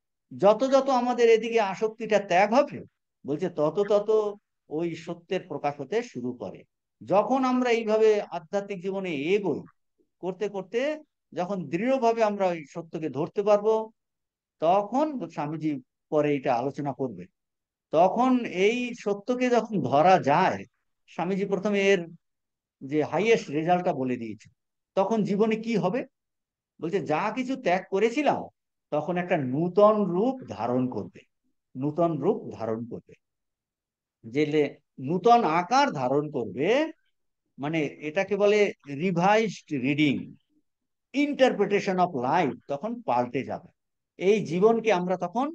যত যত আমাদের এদিকে আসক্তিটা ত্যাগ হবে বলছে তত তত ওই সত্যের প্রকাশ হতে শুরু করে যখন আমরা এইভাবে আধ্যাত্মিক জীবনে এগোই করতে করতে যখন দৃঢ়ভাবে আমরা ওই সত্যকে ধরতে পারবো তখন স্বামীজি পরে এটা আলোচনা করবে তখন এই সত্যকে যখন ধরা যায় স্বামীজি প্রথমে এর যে হাইয়েস্ট রেজাল্টটা বলে দিয়েছে তখন জীবনে কি হবে বলছে যা কিছু ত্যাগ করেছিলাম তখন একটা নূতন রূপ ধারণ করবে নূতন রূপ ধারণ করবে যে নূতন আকার ধারণ করবে মানে এটাকে বলে revised reading interpretation of life তখন পাল্টে যাবে এই জীবনকে আমরা তখন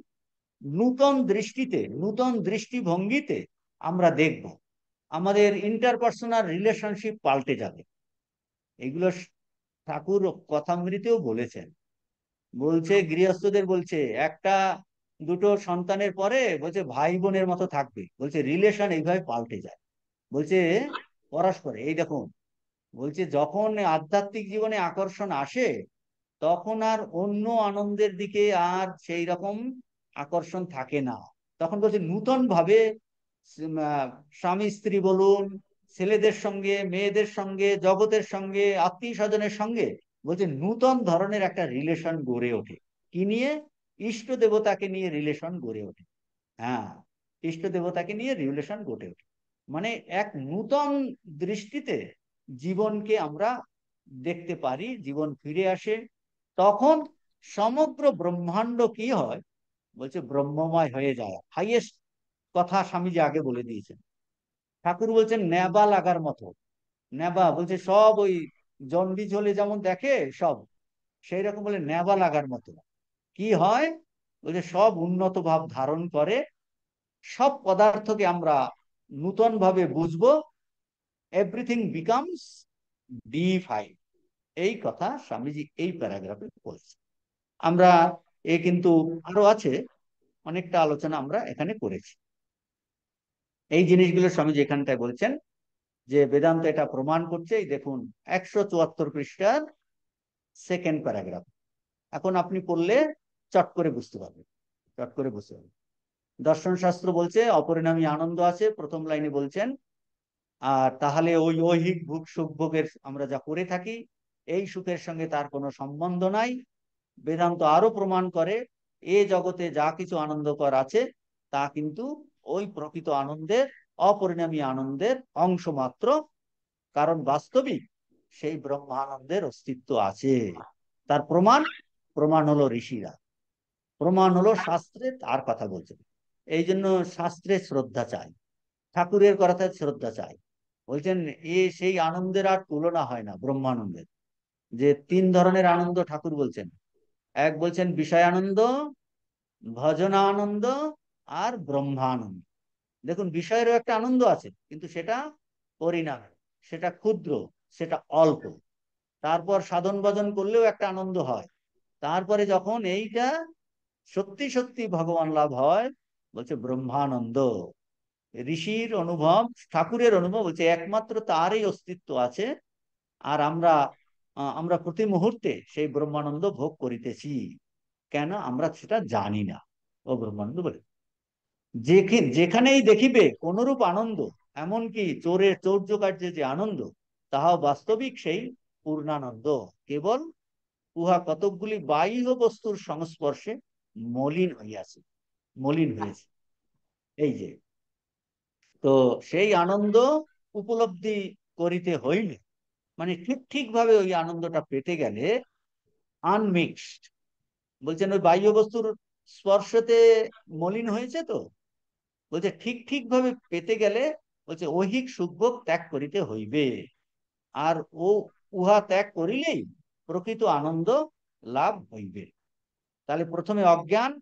নূতন দৃষ্টিতে নূতন দৃষ্টিভঙ্গিতে আমরা দেখব আমাদের ইন্টারপার্সোনাল রিলেশনশিপ পাল্টে যাবে এগুলো ঠাকুর কথামৃতেও বলেছেন বলছে গৃহস্থদের বলছে একটা দুটো সন্তানের পরে বলছে ভাই বোনের মতো থাকবে বলছে রিলেশন এইভাবে পাল্টে যায় বলছে পরস্পরে এই দেখুন বলছে যখন আধ্যাত্মিক জীবনে আকর্ষণ আসে তখন আর অন্য আনন্দের দিকে আর সেই রকম আকর্ষণ থাকে না তখন বলছে নূতন ভাবে স্বামী স্ত্রী বলুন ছেলেদের সঙ্গে মেয়েদের সঙ্গে জগতের সঙ্গে আত্মীয় স্বজনের সঙ্গে বলছে নূতন ধরনের একটা রিলেশন গড়ে ওঠে কি নিয়ে ইষ্ট দেবতাকে নিয়ে রিলেশন গড়ে ওঠে হ্যাঁ ইষ্ট দেবতাকে নিয়ে রিলেশন গড়ে ওঠে মানে এক নূতন দৃষ্টিতে জীবনকে আমরা দেখতে পারি জীবন ফিরে আসে তখন সমগ্র ব্রহ্মাণ্ড কি হয় বলছে ব্রহ্মময় হয়ে যায় হাইয়েস্ট কথা স্বামীজি আগে বলে দিয়েছেন ঠাকুর বলছেন নেবা লাগার মতো নেবা বলছে সব ওই জন্ডি হলে যেমন দেখে সব সেই রকম বলে নেবা লাগার মতো কি হয় বলছে সব উন্নত ভাব ধারণ করে সব পদার্থকে আমরা নূতন ভাবে বুঝব এভরিথিং বিকামস ডিফাইন এই কথা স্বামীজি এই প্যারাগ্রাফে বলছেন আমরা এ কিন্তু আরো আছে অনেকটা আলোচনা আমরা এখানে করেছি এই জিনিসগুলো স্বামীজি এখানটায় বলছেন যে বেদান্ত এটা প্রমাণ করছে দেখুন একশো চুয়াত্তর পৃষ্ঠার সেকেন্ড প্যারাগ্রাফ এখন আপনি পড়লে চট করে বুঝতে পারবেন চট করে বুঝতে পারবেন দর্শন শাস্ত্র বলছে অপরিণামী আনন্দ আছে প্রথম লাইনে বলছেন আর তাহলে ওই ঐহিক ভোগ সুখ ভোগের আমরা যা করে থাকি এই সুখের সঙ্গে তার কোনো সম্বন্ধ নাই বেদান্ত আরো প্রমাণ করে এ জগতে যা কিছু আনন্দকর আছে তা কিন্তু ওই প্রকৃত আনন্দের অপরিণামী আনন্দের অংশ মাত্র কারণ বাস্তবিক সেই ব্রহ্মানন্দের অস্তিত্ব আছে তার প্রমাণ প্রমাণ হলো ঋষিরা প্রমাণ হলো শাস্ত্রে তার কথা বলছে এই জন্য শাস্ত্রে শ্রদ্ধা চাই ঠাকুরের কথায় শ্রদ্ধা চাই বলছেন এ সেই আনন্দের আর তুলনা হয় না ব্রহ্মানন্দের যে তিন ধরনের আনন্দ ঠাকুর বলছেন এক বলছেন বিষয় আনন্দ ভজন আনন্দ আর ব্রহ্মানন্দ দেখুন বিষয়েরও একটা আনন্দ আছে কিন্তু সেটা পরিণাম সেটা ক্ষুদ্র সেটা অল্প তারপর সাধন ভজন করলেও একটা আনন্দ হয় তারপরে যখন এইটা সত্যি সত্যি ভগবান লাভ হয় বলছে ব্রহ্মানন্দ ঋষির অনুভব ঠাকুরের অনুভব বলছে একমাত্র তারই অস্তিত্ব আছে আর আমরা আমরা প্রতি মুহূর্তে সেই ব্রহ্মানন্দ ভোগ করিতেছি কেন আমরা সেটা জানি না ও ব্রহ্মানন্দ বলে যেখানেই দেখিবে কোনরূপ আনন্দ এমনকি চোরের চৌর্য কার্যে যে আনন্দ তাহাও বাস্তবিক সেই পূর্ণানন্দ কেবল উহা কতকগুলি বাহ্য বস্তুর সংস্পর্শে মলিন হইয়াছে মলিন হয়েছে এই যে তো সেই আনন্দ উপলব্ধি করিতে হইলে মানে ঠিক ঠিক ভাবে ওই আনন্দটা পেতে গেলে আনমিক্সড বলছেন ওই বাহ্য বস্তুর স্পর্শতে মলিন হয়েছে তো বলছে ঠিক ঠিক ভাবে পেতে গেলে বলছে সুখ সুখভোগ ত্যাগ করিতে হইবে আর ও উহা ত্যাগ করিলেই প্রকৃত আনন্দ লাভ হইবে তাহলে প্রথমে অজ্ঞান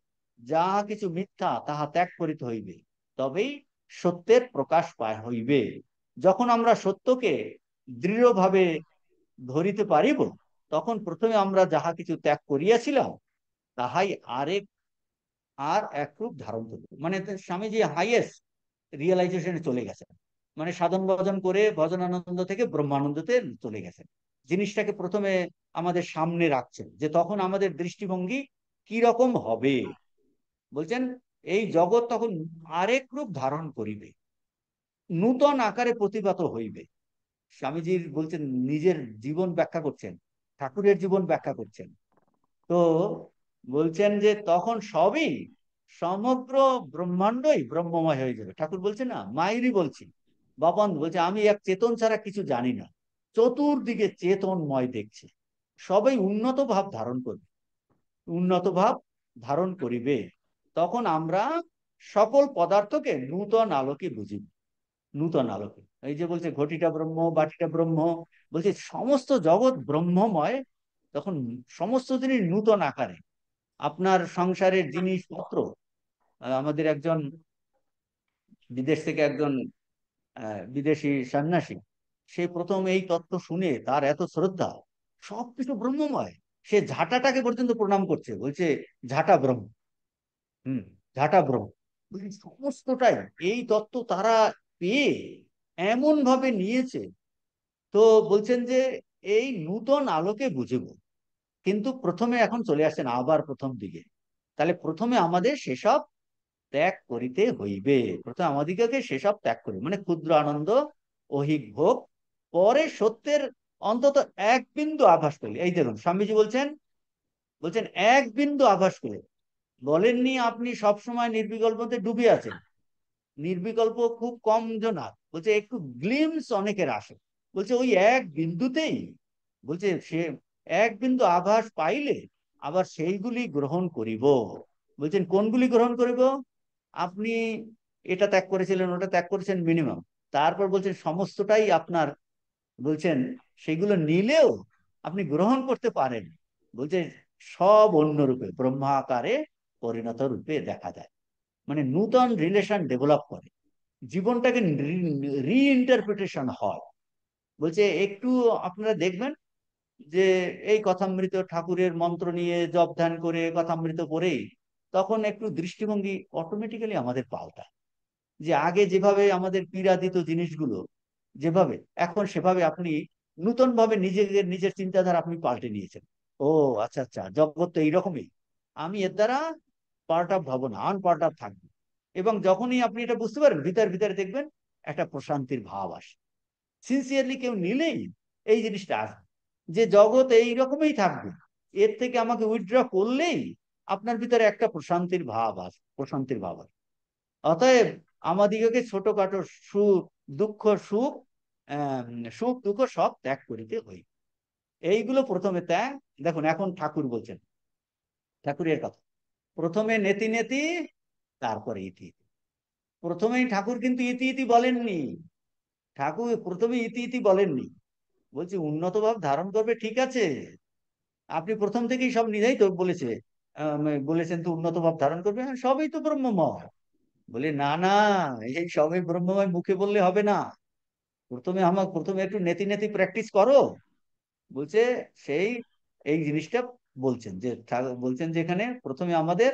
যাহা কিছু মিথ্যা তাহা ত্যাগ করিতে হইবে তবেই সত্যের প্রকাশ পায় হইবে যখন আমরা সত্যকে দৃঢ়ভাবে ধরিতে পারিব তখন প্রথমে আমরা যাহা কিছু ত্যাগ করিয়াছিলাম তাহাই আরেক আর একরূপ ধারণ করল মানে স্বামীজি হাইয়েস্ট রিয়েলাইজেশনে চলে গেছেন মানে সাধন ভজন করে ভজনানন্দ থেকে ব্রহ্মানন্দতে চলে গেছেন জিনিসটাকে প্রথমে আমাদের সামনে রাখছেন যে তখন আমাদের দৃষ্টিভঙ্গি কি রকম হবে বলছেন এই জগৎ তখন আরেক রূপ ধারণ করিবে নূতন আকারে প্রতিপাত হইবে স্বামীজির বলছেন নিজের জীবন ব্যাখ্যা করছেন ঠাকুরের জীবন ব্যাখ্যা করছেন তো বলছেন যে তখন সবই সমগ্র ব্রহ্মাণ্ডই ব্রহ্মময় হয়ে যাবে ঠাকুর বলছে না মায়েরই বলছি বাপন বলছে আমি এক চেতন ছাড়া কিছু জানি না চতুর্দিকে চেতনময় দেখছে সবাই উন্নত ভাব ধারণ করবে উন্নত ভাব ধারণ করিবে তখন আমরা সকল পদার্থকে নূতন আলোকে বুঝিব নূতন আলোকে এই যে বলছে ঘটিটা ব্রহ্ম বাটিটা ব্রহ্ম বলছে সমস্ত জগৎ ব্রহ্মময় তখন সমস্ত জিনিস নূতন আকারে আপনার সংসারের জিনিসপত্র আমাদের একজন বিদেশ থেকে একজন বিদেশি সন্ন্যাসী সে প্রথম এই তত্ত্ব শুনে তার এত শ্রদ্ধা সবকিছু ব্রহ্মময় সে ঝাঁটাটাকে পর্যন্ত প্রণাম করছে বলছে ঝাঁটা ব্রহ্ম হম ঝাঁটা ব্রহ্ম সমস্তটাই এই তত্ত্ব তারা পেয়ে এমন ভাবে নিয়েছে তো বলছেন যে এই নূতন আলোকে বুঝেব কিন্তু প্রথমে এখন চলে আসছেন আবার প্রথম দিকে তাহলে প্রথমে আমাদের সেসব ত্যাগ করিতে হইবে প্রথমে আমাদিগকে সেসব ত্যাগ করি মানে ক্ষুদ্র আনন্দ অহিক ভোগ পরে সত্যের অন্তত এক বিন্দু আভাস করি এই দেখুন স্বামীজি বলছেন বলছেন এক বিন্দু আভাস করে বলেননি আপনি সব সময় নির্বিকল্পতে ডুবে আছেন নির্বিকল্প খুব কম জনা বলছে একটু গ্লিমস অনেকের আসে বলছে ওই এক বিন্দুতেই বলছে সে এক বিন্দু আভাস পাইলে আবার সেইগুলি গ্রহণ করিব বলছেন কোনগুলি গ্রহণ করিব আপনি এটা ত্যাগ করেছিলেন ওটা ত্যাগ করেছেন মিনিমাম তারপর বলছেন সমস্তটাই আপনার বলছেন সেগুলো নিলেও আপনি গ্রহণ করতে পারেন বলছেন সব অন্য রূপে ব্রহ্মাকারে পরিণত রূপে দেখা যায় মানে নূতন রিলেশন ডেভেলপ করে জীবনটাকে রিইন্টারপ্রিটেশন হয় বলছে একটু আপনারা দেখবেন যে এই কথামৃত ঠাকুরের মন্ত্র নিয়ে জপ ধ্যান করে কথামৃত করে তখন একটু দৃষ্টিভঙ্গি অটোমেটিক্যালি আমাদের পাল্টা যে আগে যেভাবে আমাদের পীড়া দিত জিনিসগুলো যেভাবে এখন সেভাবে আপনি নূতন ভাবে নিজেদের নিজের চিন্তাধারা আপনি পাল্টে নিয়েছেন ও আচ্ছা আচ্ছা জগৎ তো এইরকমই আমি এর দ্বারা পার্ট অফ হবো না আনপার্ট অফ থাকবো এবং যখনই আপনি এটা বুঝতে পারেন ভিতর ভিতরে দেখবেন একটা প্রশান্তির ভাব আসে সিনসিয়ারলি কেউ নিলেই এই জিনিসটা আসবে যে জগৎ এই রকমই থাকবে এর থেকে আমাকে উইথড্র করলেই আপনার ভিতরে একটা প্রশান্তির ভাব আস প্রশান্তির ভাব আস অতএব আমাদিগকে ছোটখাটো সুখ দুঃখ সুখ সুখ দুঃখ সব ত্যাগ করিতে হই এইগুলো প্রথমে ত্যাগ দেখুন এখন ঠাকুর বলছেন ঠাকুরের কথা প্রথমে নেতি নেতি তারপরে ইতি প্রথমেই ঠাকুর কিন্তু ইতি ইতি বলেননি ঠাকুর প্রথমে ইতি ইতি বলেননি বলছি উন্নত ভাব ধারণ করবে ঠিক আছে আপনি প্রথম থেকেই সব নিজেই তো বলেছে বলেছেন তো উন্নত ভাব ধারণ করবে হ্যাঁ, সবই তো ব্রহ্মময় বলে না না এই সবই ব্রহ্মময় মুখে বললে হবে না প্রথমে আমার প্রথমে একটু নেতি নেতি প্র্যাকটিস করো বলছে সেই এই জিনিসটা বলছেন যে বলছেন যে এখানে প্রথমে আমাদের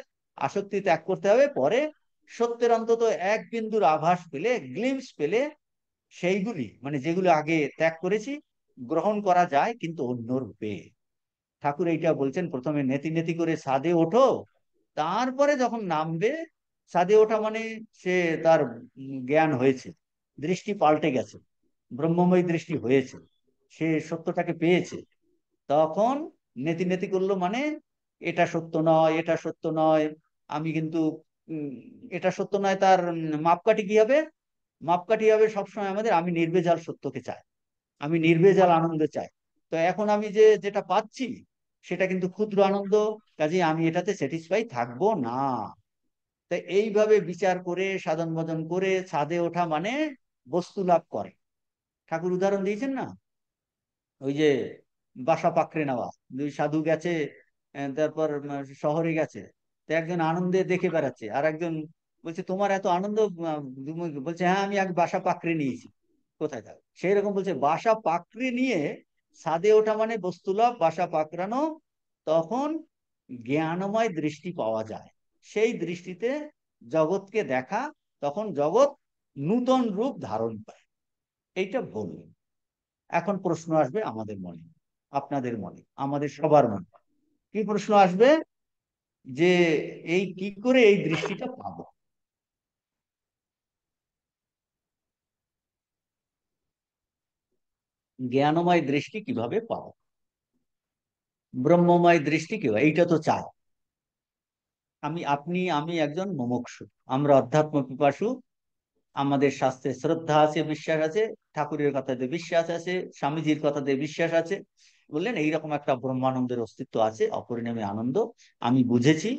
আসক্তি ত্যাগ করতে হবে পরে সত্যের অন্তত এক বিন্দুর আভাস পেলে গ্লিমস পেলে সেইগুলি মানে যেগুলো আগে ত্যাগ করেছি গ্রহণ করা যায় কিন্তু অন্য রূপে ঠাকুর এইটা বলছেন প্রথমে নেতি নেতি করে সাদে ওঠো তারপরে যখন নামবে সাদে ওঠা মানে সে তার জ্ঞান হয়েছে দৃষ্টি পাল্টে গেছে ব্রহ্মময় দৃষ্টি হয়েছে সে সত্যটাকে পেয়েছে তখন নেতি নেতি করলো মানে এটা সত্য নয় এটা সত্য নয় আমি কিন্তু এটা সত্য নয় তার মাপকাঠি কি হবে মাপকাঠি হবে সবসময় আমাদের আমি নির্বেজাল সত্যকে চাই আমি নির্বেজাল আনন্দ চাই তো এখন আমি যে যেটা পাচ্ছি সেটা কিন্তু ক্ষুদ্র আনন্দ কাজে আমি এটাতে স্যাটিসফাই থাকবো না তাই এইভাবে বিচার করে সাধন ভজন করে ছাদে ওঠা মানে বস্তু লাভ করে ঠাকুর উদাহরণ দিয়েছেন না ওই যে বাসা পাকড়ে নেওয়া দুই সাধু গেছে তারপর শহরে গেছে তো একজন আনন্দে দেখে বেড়াচ্ছে আর একজন বলছে তোমার এত আনন্দ বলছে হ্যাঁ আমি এক বাসা পাকড়ে নিয়েছি কোথায় থাকবে সেই রকম বলছে বাসা পাকড়ি নিয়ে সাদে ওঠা মানে বস্তুলাভ বাসা পাকড়ানো তখন জ্ঞানময় দৃষ্টি পাওয়া যায় সেই দৃষ্টিতে জগৎকে দেখা তখন জগৎ নূতন রূপ ধারণ পায় এইটা বললেন এখন প্রশ্ন আসবে আমাদের মনে আপনাদের মনে আমাদের সবার মনে কি প্রশ্ন আসবে যে এই কি করে এই দৃষ্টিটা পাবো জ্ঞানময় দৃষ্টি কিভাবে পাও ব্রহ্মময় দৃষ্টি কি এইটা তো চাও আমি আপনি আমি একজন মুমুক্ষু আমরা অধ্যাত্ম পিপাসু আমাদের শাস্ত্রে শ্রদ্ধা আছে বিশ্বাস আছে ঠাকুরের কথাতে বিশ্বাস আছে স্বামীজির কথাতে বিশ্বাস আছে বললেন এইরকম একটা ব্রহ্মানন্দের অস্তিত্ব আছে অপরিণামী আনন্দ আমি বুঝেছি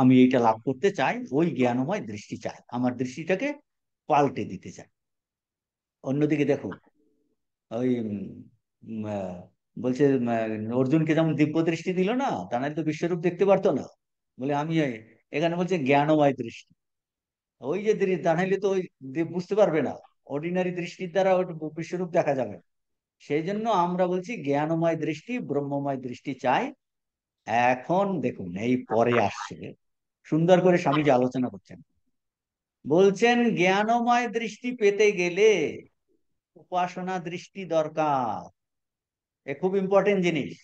আমি এইটা লাভ করতে চাই ওই জ্ঞানময় দৃষ্টি চাই আমার দৃষ্টিটাকে পাল্টে দিতে চাই অন্যদিকে দেখো ওই বলছে অর্জুনকে যেমন দিব্য দৃষ্টি দিল না তা নাই তো বিশ্বরূপ দেখতে পারতো না বলে আমি এখানে বলছে জ্ঞানময় দৃষ্টি ওই যে দাঁড়াইলে তো ওই বুঝতে পারবে না অর্ডিনারি দৃষ্টির দ্বারা বিশ্বরূপ দেখা যাবে সেই জন্য আমরা বলছি জ্ঞানময় দৃষ্টি ব্রহ্মময় দৃষ্টি চাই এখন দেখুন এই পরে আসছে সুন্দর করে স্বামীজি আলোচনা করছেন বলছেন জ্ঞানময় দৃষ্টি পেতে গেলে উপাসনা দৃষ্টি দরকার এ খুব ইম্পর্টেন্ট জিনিস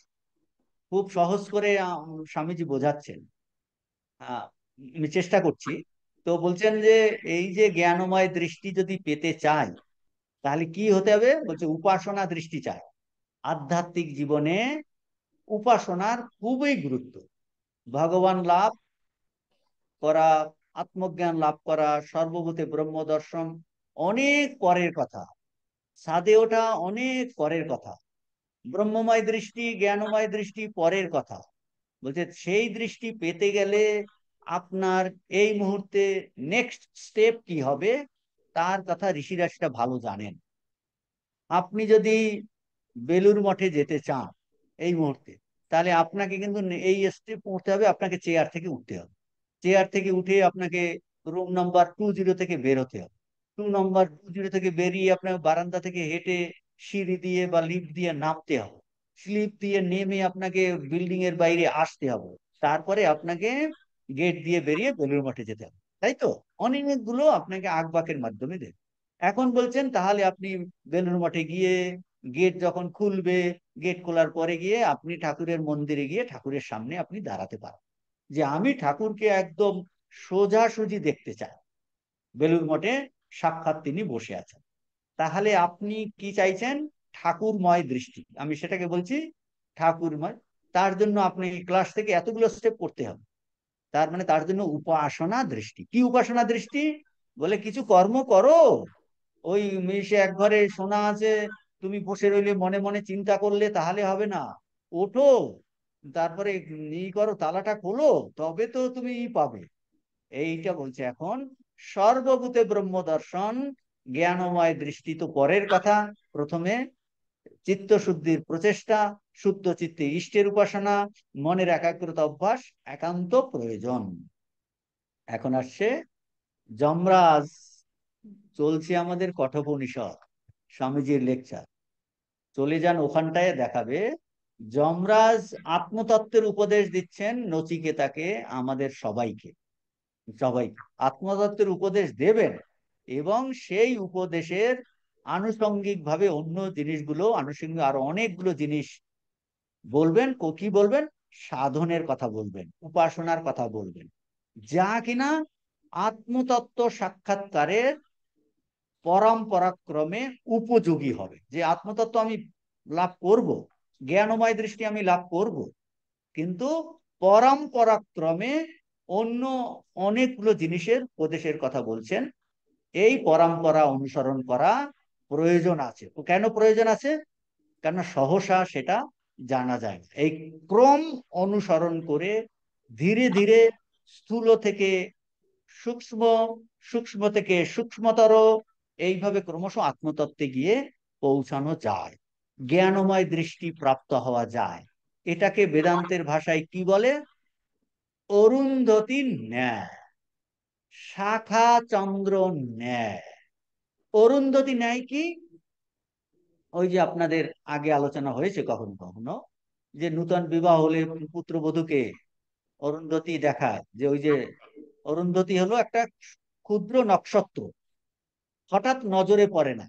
খুব সহজ করে স্বামীজি বোঝাচ্ছেন আমি চেষ্টা করছি তো বলছেন যে এই যে জ্ঞানময় দৃষ্টি যদি পেতে চাই তাহলে কি হতে হবে বলছে উপাসনা দৃষ্টি চাই আধ্যাত্মিক জীবনে উপাসনার খুবই গুরুত্ব ভগবান লাভ করা আত্মজ্ঞান লাভ করা সর্বভূতে ব্রহ্ম দর্শন অনেক পরের কথা সাদে ওটা অনেক পরের কথা ব্রহ্মময় দৃষ্টি জ্ঞানময় দৃষ্টি পরের কথা বলছে সেই দৃষ্টি পেতে গেলে আপনার এই মুহূর্তে নেক্সট স্টেপ কি হবে তার কথা ঋষিরা সেটা ভালো জানেন আপনি যদি বেলুর মঠে যেতে চান এই মুহূর্তে তাহলে আপনাকে কিন্তু এই স্টেপ পৌঁছতে হবে আপনাকে চেয়ার থেকে উঠতে হবে চেয়ার থেকে উঠে আপনাকে রুম নাম্বার টু জিরো থেকে বেরোতে হবে টু নম্বর টু থেকে বেরিয়ে আপনার বারান্দা থেকে হেঁটে সিঁড়ি দিয়ে বা লিফট দিয়ে নামতে হবে স্লিপ দিয়ে নেমে আপনাকে বিল্ডিং এর বাইরে আসতে হবে তারপরে আপনাকে গেট দিয়ে বেরিয়ে বেলুর মাঠে যেতে হবে তাই তো অনেকগুলো আপনাকে আগবাকের মাধ্যমে দেবে এখন বলছেন তাহলে আপনি বেলুর মঠে গিয়ে গেট যখন খুলবে গেট খোলার পরে গিয়ে আপনি ঠাকুরের মন্দিরে গিয়ে ঠাকুরের সামনে আপনি দাঁড়াতে পারেন যে আমি ঠাকুরকে একদম সোজাসুজি দেখতে চাই বেলুর মঠে সাক্ষাৎ তিনি বসে আছেন তাহলে আপনি কি চাইছেন ঠাকুরময় দৃষ্টি আমি সেটাকে বলছি ঠাকুরময় তার জন্য আপনি ক্লাস থেকে এতগুলো স্টেপ করতে হবে তার মানে তার জন্য উপাসনা দৃষ্টি কি উপাসনা দৃষ্টি বলে কিছু কর্ম করো ওই মেয়ে এক ঘরে সোনা আছে তুমি বসে রইলে মনে মনে চিন্তা করলে তাহলে হবে না ওঠো তারপরে ই করো তালাটা খোলো তবে তো তুমি ই পাবে এইটা বলছে এখন সর্বভূতে ব্রহ্ম দর্শন জ্ঞানময় দৃষ্টি তো পরের কথা প্রথমে চিত্ত শুদ্ধির প্রচেষ্টা শুদ্ধ চিত্তে ইষ্টের উপাসনা মনের একাগ্রতা অভ্যাস একান্ত প্রয়োজন এখন আসছে যমরাজ চলছে আমাদের কঠোপনিষদ স্বামীজির লেকচার চলে যান ওখানটায় দেখাবে যমরাজ আত্মতত্ত্বের উপদেশ দিচ্ছেন নচিকেতাকে আমাদের সবাইকে সবাই আত্মতত্ত্বের উপদেশ দেবেন এবং সেই উপদেশের আনুষঙ্গিকভাবে অন্য জিনিসগুলো আনুষঙ্গিক আর অনেকগুলো জিনিস বলবেন কি বলবেন সাধনের কথা বলবেন উপাসনার কথা বলবেন যা কিনা আত্মতত্ত্ব সাক্ষাৎকারের পরম্পরাক্রমে উপযোগী হবে যে আত্মতত্ত্ব আমি লাভ করব জ্ঞানময় দৃষ্টি আমি লাভ করব কিন্তু পরম্পরাক্রমে অন্য অনেকগুলো জিনিসের উপদেশের কথা বলছেন এই পরম্পরা অনুসরণ করা প্রয়োজন আছে কেন প্রয়োজন আছে কেন সহসা সেটা জানা যায় না এই ক্রম অনুসরণ করে ধীরে ধীরে স্থূল থেকে সূক্ষ্ম সূক্ষ্ম থেকে সূক্ষ্মতর এইভাবে ক্রমশ আত্মতত্ত্বে গিয়ে পৌঁছানো যায় জ্ঞানময় দৃষ্টি প্রাপ্ত হওয়া যায় এটাকে বেদান্তের ভাষায় কি বলে অরুন্ধতী শাখা চন্দ্র অরুন্ধতী ন্যায় কি ওই যে আপনাদের আগে আলোচনা হয়েছে কখনো কখনো যে নূতন বিবাহ হলে পুত্রবধূকে অরুন্ধতী দেখা যে ওই যে অরুন্ধতী হলো একটা ক্ষুদ্র নক্ষত্র হঠাৎ নজরে পড়ে না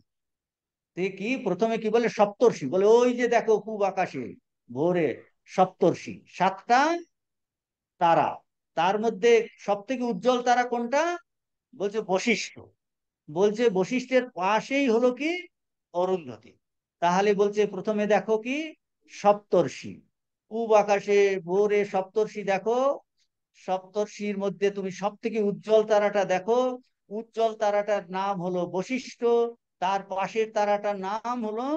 কি প্রথমে কি বলে সপ্তর্ষি বলে ওই যে দেখো খুব আকাশে ভোরে সপ্তর্ষি সাতটা তারা তার মধ্যে সব থেকে উজ্জ্বল তারা কোনটা বলছে বশিষ্ঠ বলছে বশিষ্ঠের পাশেই হলো কি অরুন্ধতি তাহলে বলছে প্রথমে দেখো কি সপ্তর্ষি পূব আকাশে ভোরে সপ্তর্ষি দেখো সপ্তর্ষির মধ্যে তুমি সব থেকে উজ্জ্বল তারাটা দেখো উজ্জ্বল তারাটার নাম হলো বশিষ্ঠ তার পাশের তারাটার নাম হলো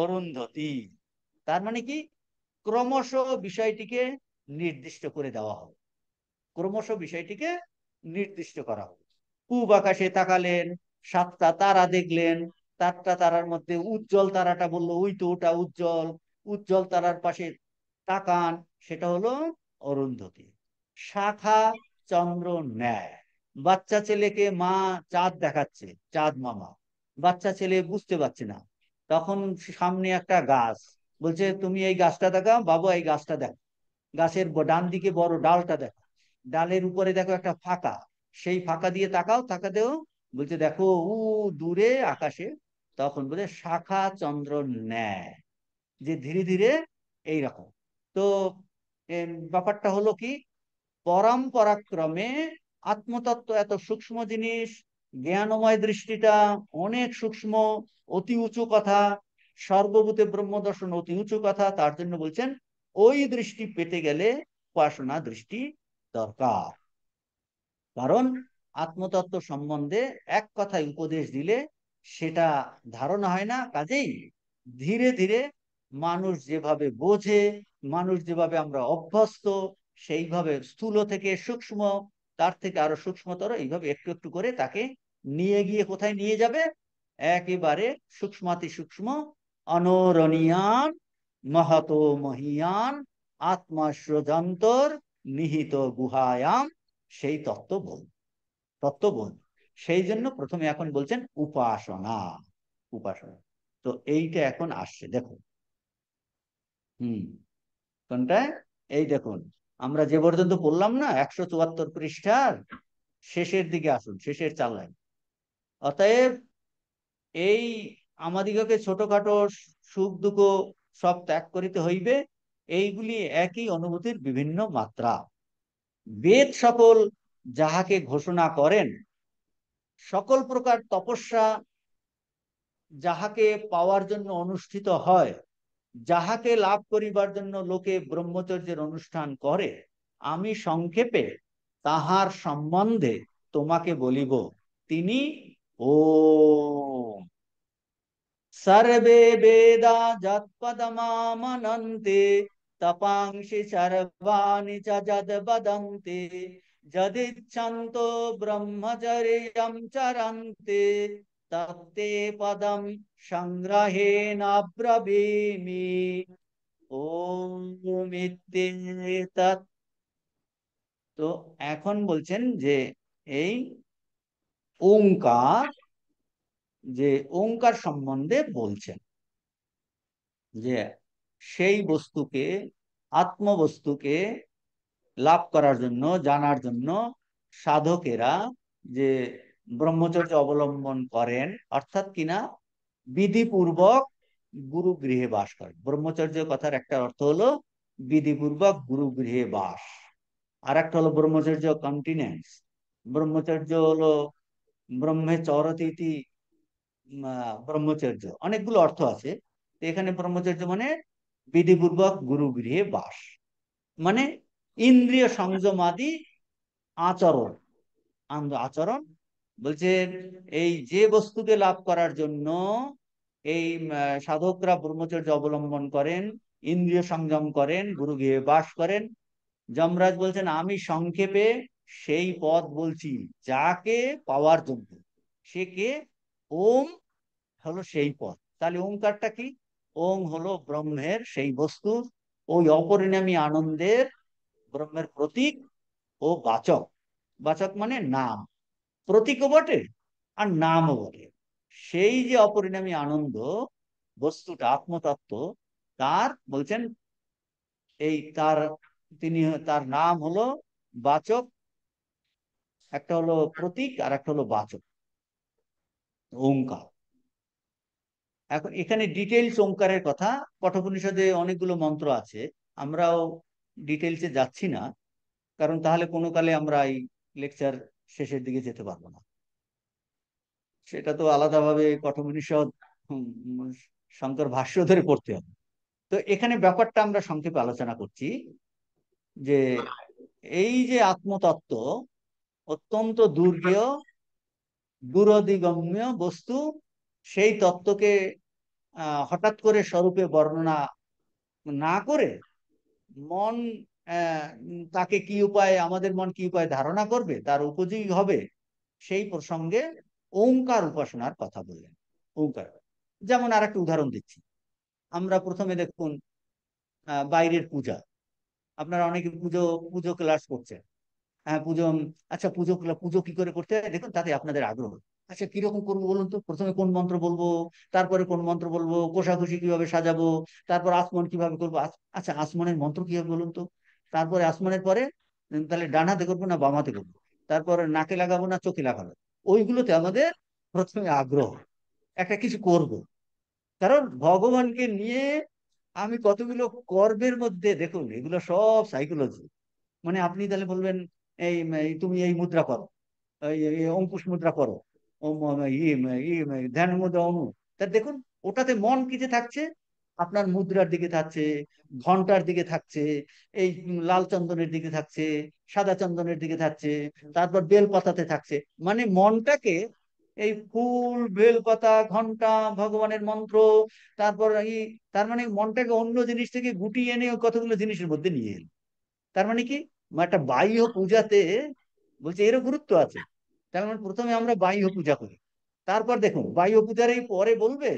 অরুন্ধতি তার মানে কি ক্রমশ বিষয়টিকে নির্দিষ্ট করে দেওয়া হবে ক্রমশ বিষয়টিকে নির্দিষ্ট করা হবে পূব আকাশে তাকালেন সাতটা তারা দেখলেন তারটা তারার মধ্যে উজ্জ্বল তারাটা বললো ওই তো ওটা উজ্জ্বল উজ্জ্বল তারার পাশে তাকান সেটা হলো অরুন্ধতি শাখা চন্দ্র ন্যায় বাচ্চা ছেলেকে মা চাঁদ দেখাচ্ছে চাঁদ মামা বাচ্চা ছেলে বুঝতে পারছে না তখন সামনে একটা গাছ বলছে তুমি এই গাছটা দেখাও বাবু এই গাছটা দেখ গাছের ডান দিকে বড় ডালটা দেখো ডালের উপরে দেখো একটা ফাঁকা সেই ফাঁকা দিয়ে তাকাও দেও বলছে দেখো উ দূরে আকাশে তখন বলে শাখা চন্দ্র ন্যায় যে ধীরে ধীরে এই রকম তো ব্যাপারটা হলো কি পরম্পরাক্রমে আত্মতত্ত্ব এত সূক্ষ্ম জিনিস জ্ঞানময় দৃষ্টিটা অনেক সূক্ষ্ম অতি উঁচু কথা সর্বভূতে ব্রহ্ম দর্শন অতি উঁচু কথা তার জন্য বলছেন ওই দৃষ্টি পেতে গেলে উপাসনা দৃষ্টি দরকার কারণ আত্মতত্ত্ব সম্বন্ধে এক কথায় উপদেশ দিলে সেটা ধারণা হয় না কাজেই ধীরে ধীরে মানুষ যেভাবে বোঝে মানুষ যেভাবে আমরা অভ্যস্ত সেইভাবে স্থূল থেকে সূক্ষ্ম তার থেকে আরো সূক্ষ্মতর এইভাবে একটু একটু করে তাকে নিয়ে গিয়ে কোথায় নিয়ে যাবে একেবারে সূক্ষ্মাতি সূক্ষ্ম অনরণীয় মহত মহিয়ান আত্মাশ্রযন্তর নিহিত গুহায়াম সেই তত্ত্ব বল তত্ত্ব বল সেই জন্য প্রথমে এখন বলছেন উপাসনা উপাসনা তো এইটা এখন আসছে দেখো হুম কোনটা এই দেখুন আমরা যে পর্যন্ত পড়লাম না একশো চুয়াত্তর পৃষ্ঠার শেষের দিকে আসুন শেষের চালায় অতএব এই আমাদিগকে ছোটখাটো সুখ দুঃখ সব ত্যাগ করিতে হইবে এইগুলি একই অনুভূতির বিভিন্ন মাত্রা বেদ সকল যাহাকে ঘোষণা করেন সকল প্রকার তপস্যা যাহাকে পাওয়ার জন্য অনুষ্ঠিত হয় যাহাকে লাভ করিবার জন্য লোকে ব্রহ্মচর্যের অনুষ্ঠান করে আমি সংক্ষেপে তাহার সম্বন্ধে তোমাকে বলিব তিনি ও সর্বে বেদা যৎপদমানন্তে তপাংশি সর্বাণি চদবদন্তে যদিচ্ছন্তো ব্রহ্মচর্যম চরন্তে তত্তে পদম সংগ্রহেণ্রবীমি তো এখন বলছেন যে এই ওংকার যে ওঙ্কার সম্বন্ধে বলছেন যে সেই বস্তুকে আত্মবস্তুকে লাভ করার জন্য জানার জন্য সাধকেরা যে ব্রহ্মচর্য অবলম্বন করেন অর্থাৎ কিনা বিধিপূর্বক গুরু গৃহে বাস করেন ব্রহ্মচর্য কথার একটা অর্থ হলো বিধিপূর্বক গুরু গৃহে বাস আর একটা হলো ব্রহ্মচর্য কন্টিনেন্স ব্রহ্মচর্য হলো ব্রহ্মে চরতীতি ব্রহ্মচর্য অনেকগুলো অর্থ আছে এখানে ব্রহ্মচর্য মানে বিধিপূর্বক গুরু গৃহে বাস মানে ইন্দ্রিয় সংযম আদি আচরণ আচরণ বলছে এই যে বস্তুকে লাভ করার জন্য এই সাধকরা ব্রহ্মচর্য অবলম্বন করেন ইন্দ্রিয় সংযম করেন গুরু গৃহে বাস করেন যমরাজ বলছেন আমি সংক্ষেপে সেই পথ বলছি যাকে পাওয়ার জন্য সে কে ওম হলো সেই পথ তাহলে ওমকারটা কি ওম হলো ব্রহ্মের সেই বস্তু ওই অপরিণামী আনন্দের ব্রহ্মের প্রতীক ও বাচক বাচক মানে নাম প্রতীকও বটে আর নামও বটে সেই যে অপরিণামী আনন্দ বস্তুটা আত্মতত্ত্ব তার বলছেন এই তার তিনি তার নাম হলো বাচক একটা হলো প্রতীক আর একটা হলো বাচক ওঙ্কার এখন এখানে ডিটেলস ওঙ্কারের কথা কঠোপনিষদে অনেকগুলো মন্ত্র আছে আমরাও ডিটেলসে যাচ্ছি না কারণ তাহলে কোনো কালে আমরা এই লেকচার শেষের দিকে যেতে পারবো না সেটা তো আলাদাভাবে কঠোপনিষদ শঙ্কর ভাষ্য ধরে পড়তে হবে তো এখানে ব্যাপারটা আমরা সংক্ষেপে আলোচনা করছি যে এই যে আত্মতত্ত্ব অত্যন্ত দুর্গেয় দূরদিগম্য বস্তু সেই তত্ত্বকে হঠাৎ করে স্বরূপে বর্ণনা না করে মন তাকে কি উপায় আমাদের মন কি উপায় ধারণা করবে তার উপযোগী হবে সেই প্রসঙ্গে ওঙ্কার উপাসনার কথা বললেন ওঙ্কার যেমন আর একটা উদাহরণ দিচ্ছি আমরা প্রথমে দেখুন বাইরের পূজা আপনারা অনেকে পুজো পুজো ক্লাস করছেন হ্যাঁ, পুজো আচ্ছা পুজো পুজো কি করে করতে হয় দেখুন তাতে আপনাদের আগ্রহ আচ্ছা কিরকম করবো বলুন তো প্রথমে কোন মন্ত্র বলবো তারপরে কোন মন্ত্র বলবো কোষাকুষি কিভাবে সাজাবো তারপর আসমন কিভাবে করবো আচ্ছা আসমানের মন্ত্র কিভাবে বলুন তো তারপরে আসমানের পরে তাহলে ডান হাতে করবো না বাম হাতে করবো তারপরে নাকে লাগাবো না চোখে লাগাবো ওইগুলোতে আমাদের প্রথমে আগ্রহ একটা কিছু করব। কারণ ভগবানকে নিয়ে আমি কতগুলো কর্মের মধ্যে দেখুন এগুলো সব সাইকোলজি মানে আপনি তাহলে বলবেন এই তুমি এই মুদ্রা করো এই অঙ্কুশ মুদ্রা করো ধ্যান মুদ্রা অনু তা দেখুন ওটাতে মন কিতে থাকছে আপনার মুদ্রার দিকে থাকছে ঘন্টার দিকে থাকছে এই লাল চন্দনের দিকে থাকছে সাদা চন্দনের দিকে থাকছে তারপর বেল পাতাতে থাকছে মানে মনটাকে এই ফুল বেল পাতা ঘন্টা ভগবানের মন্ত্র তারপর এই তার মানে মনটাকে অন্য জিনিস থেকে গুটিয়ে এনে কতগুলো জিনিসের মধ্যে নিয়ে এল তার মানে কি একটা বাহ্য পূজাতে বলছে এরও গুরুত্ব আছে তার মানে প্রথমে আমরা বাহ্য পূজা করি তারপর দেখুন বাহ্য পূজার এই পরে বলবে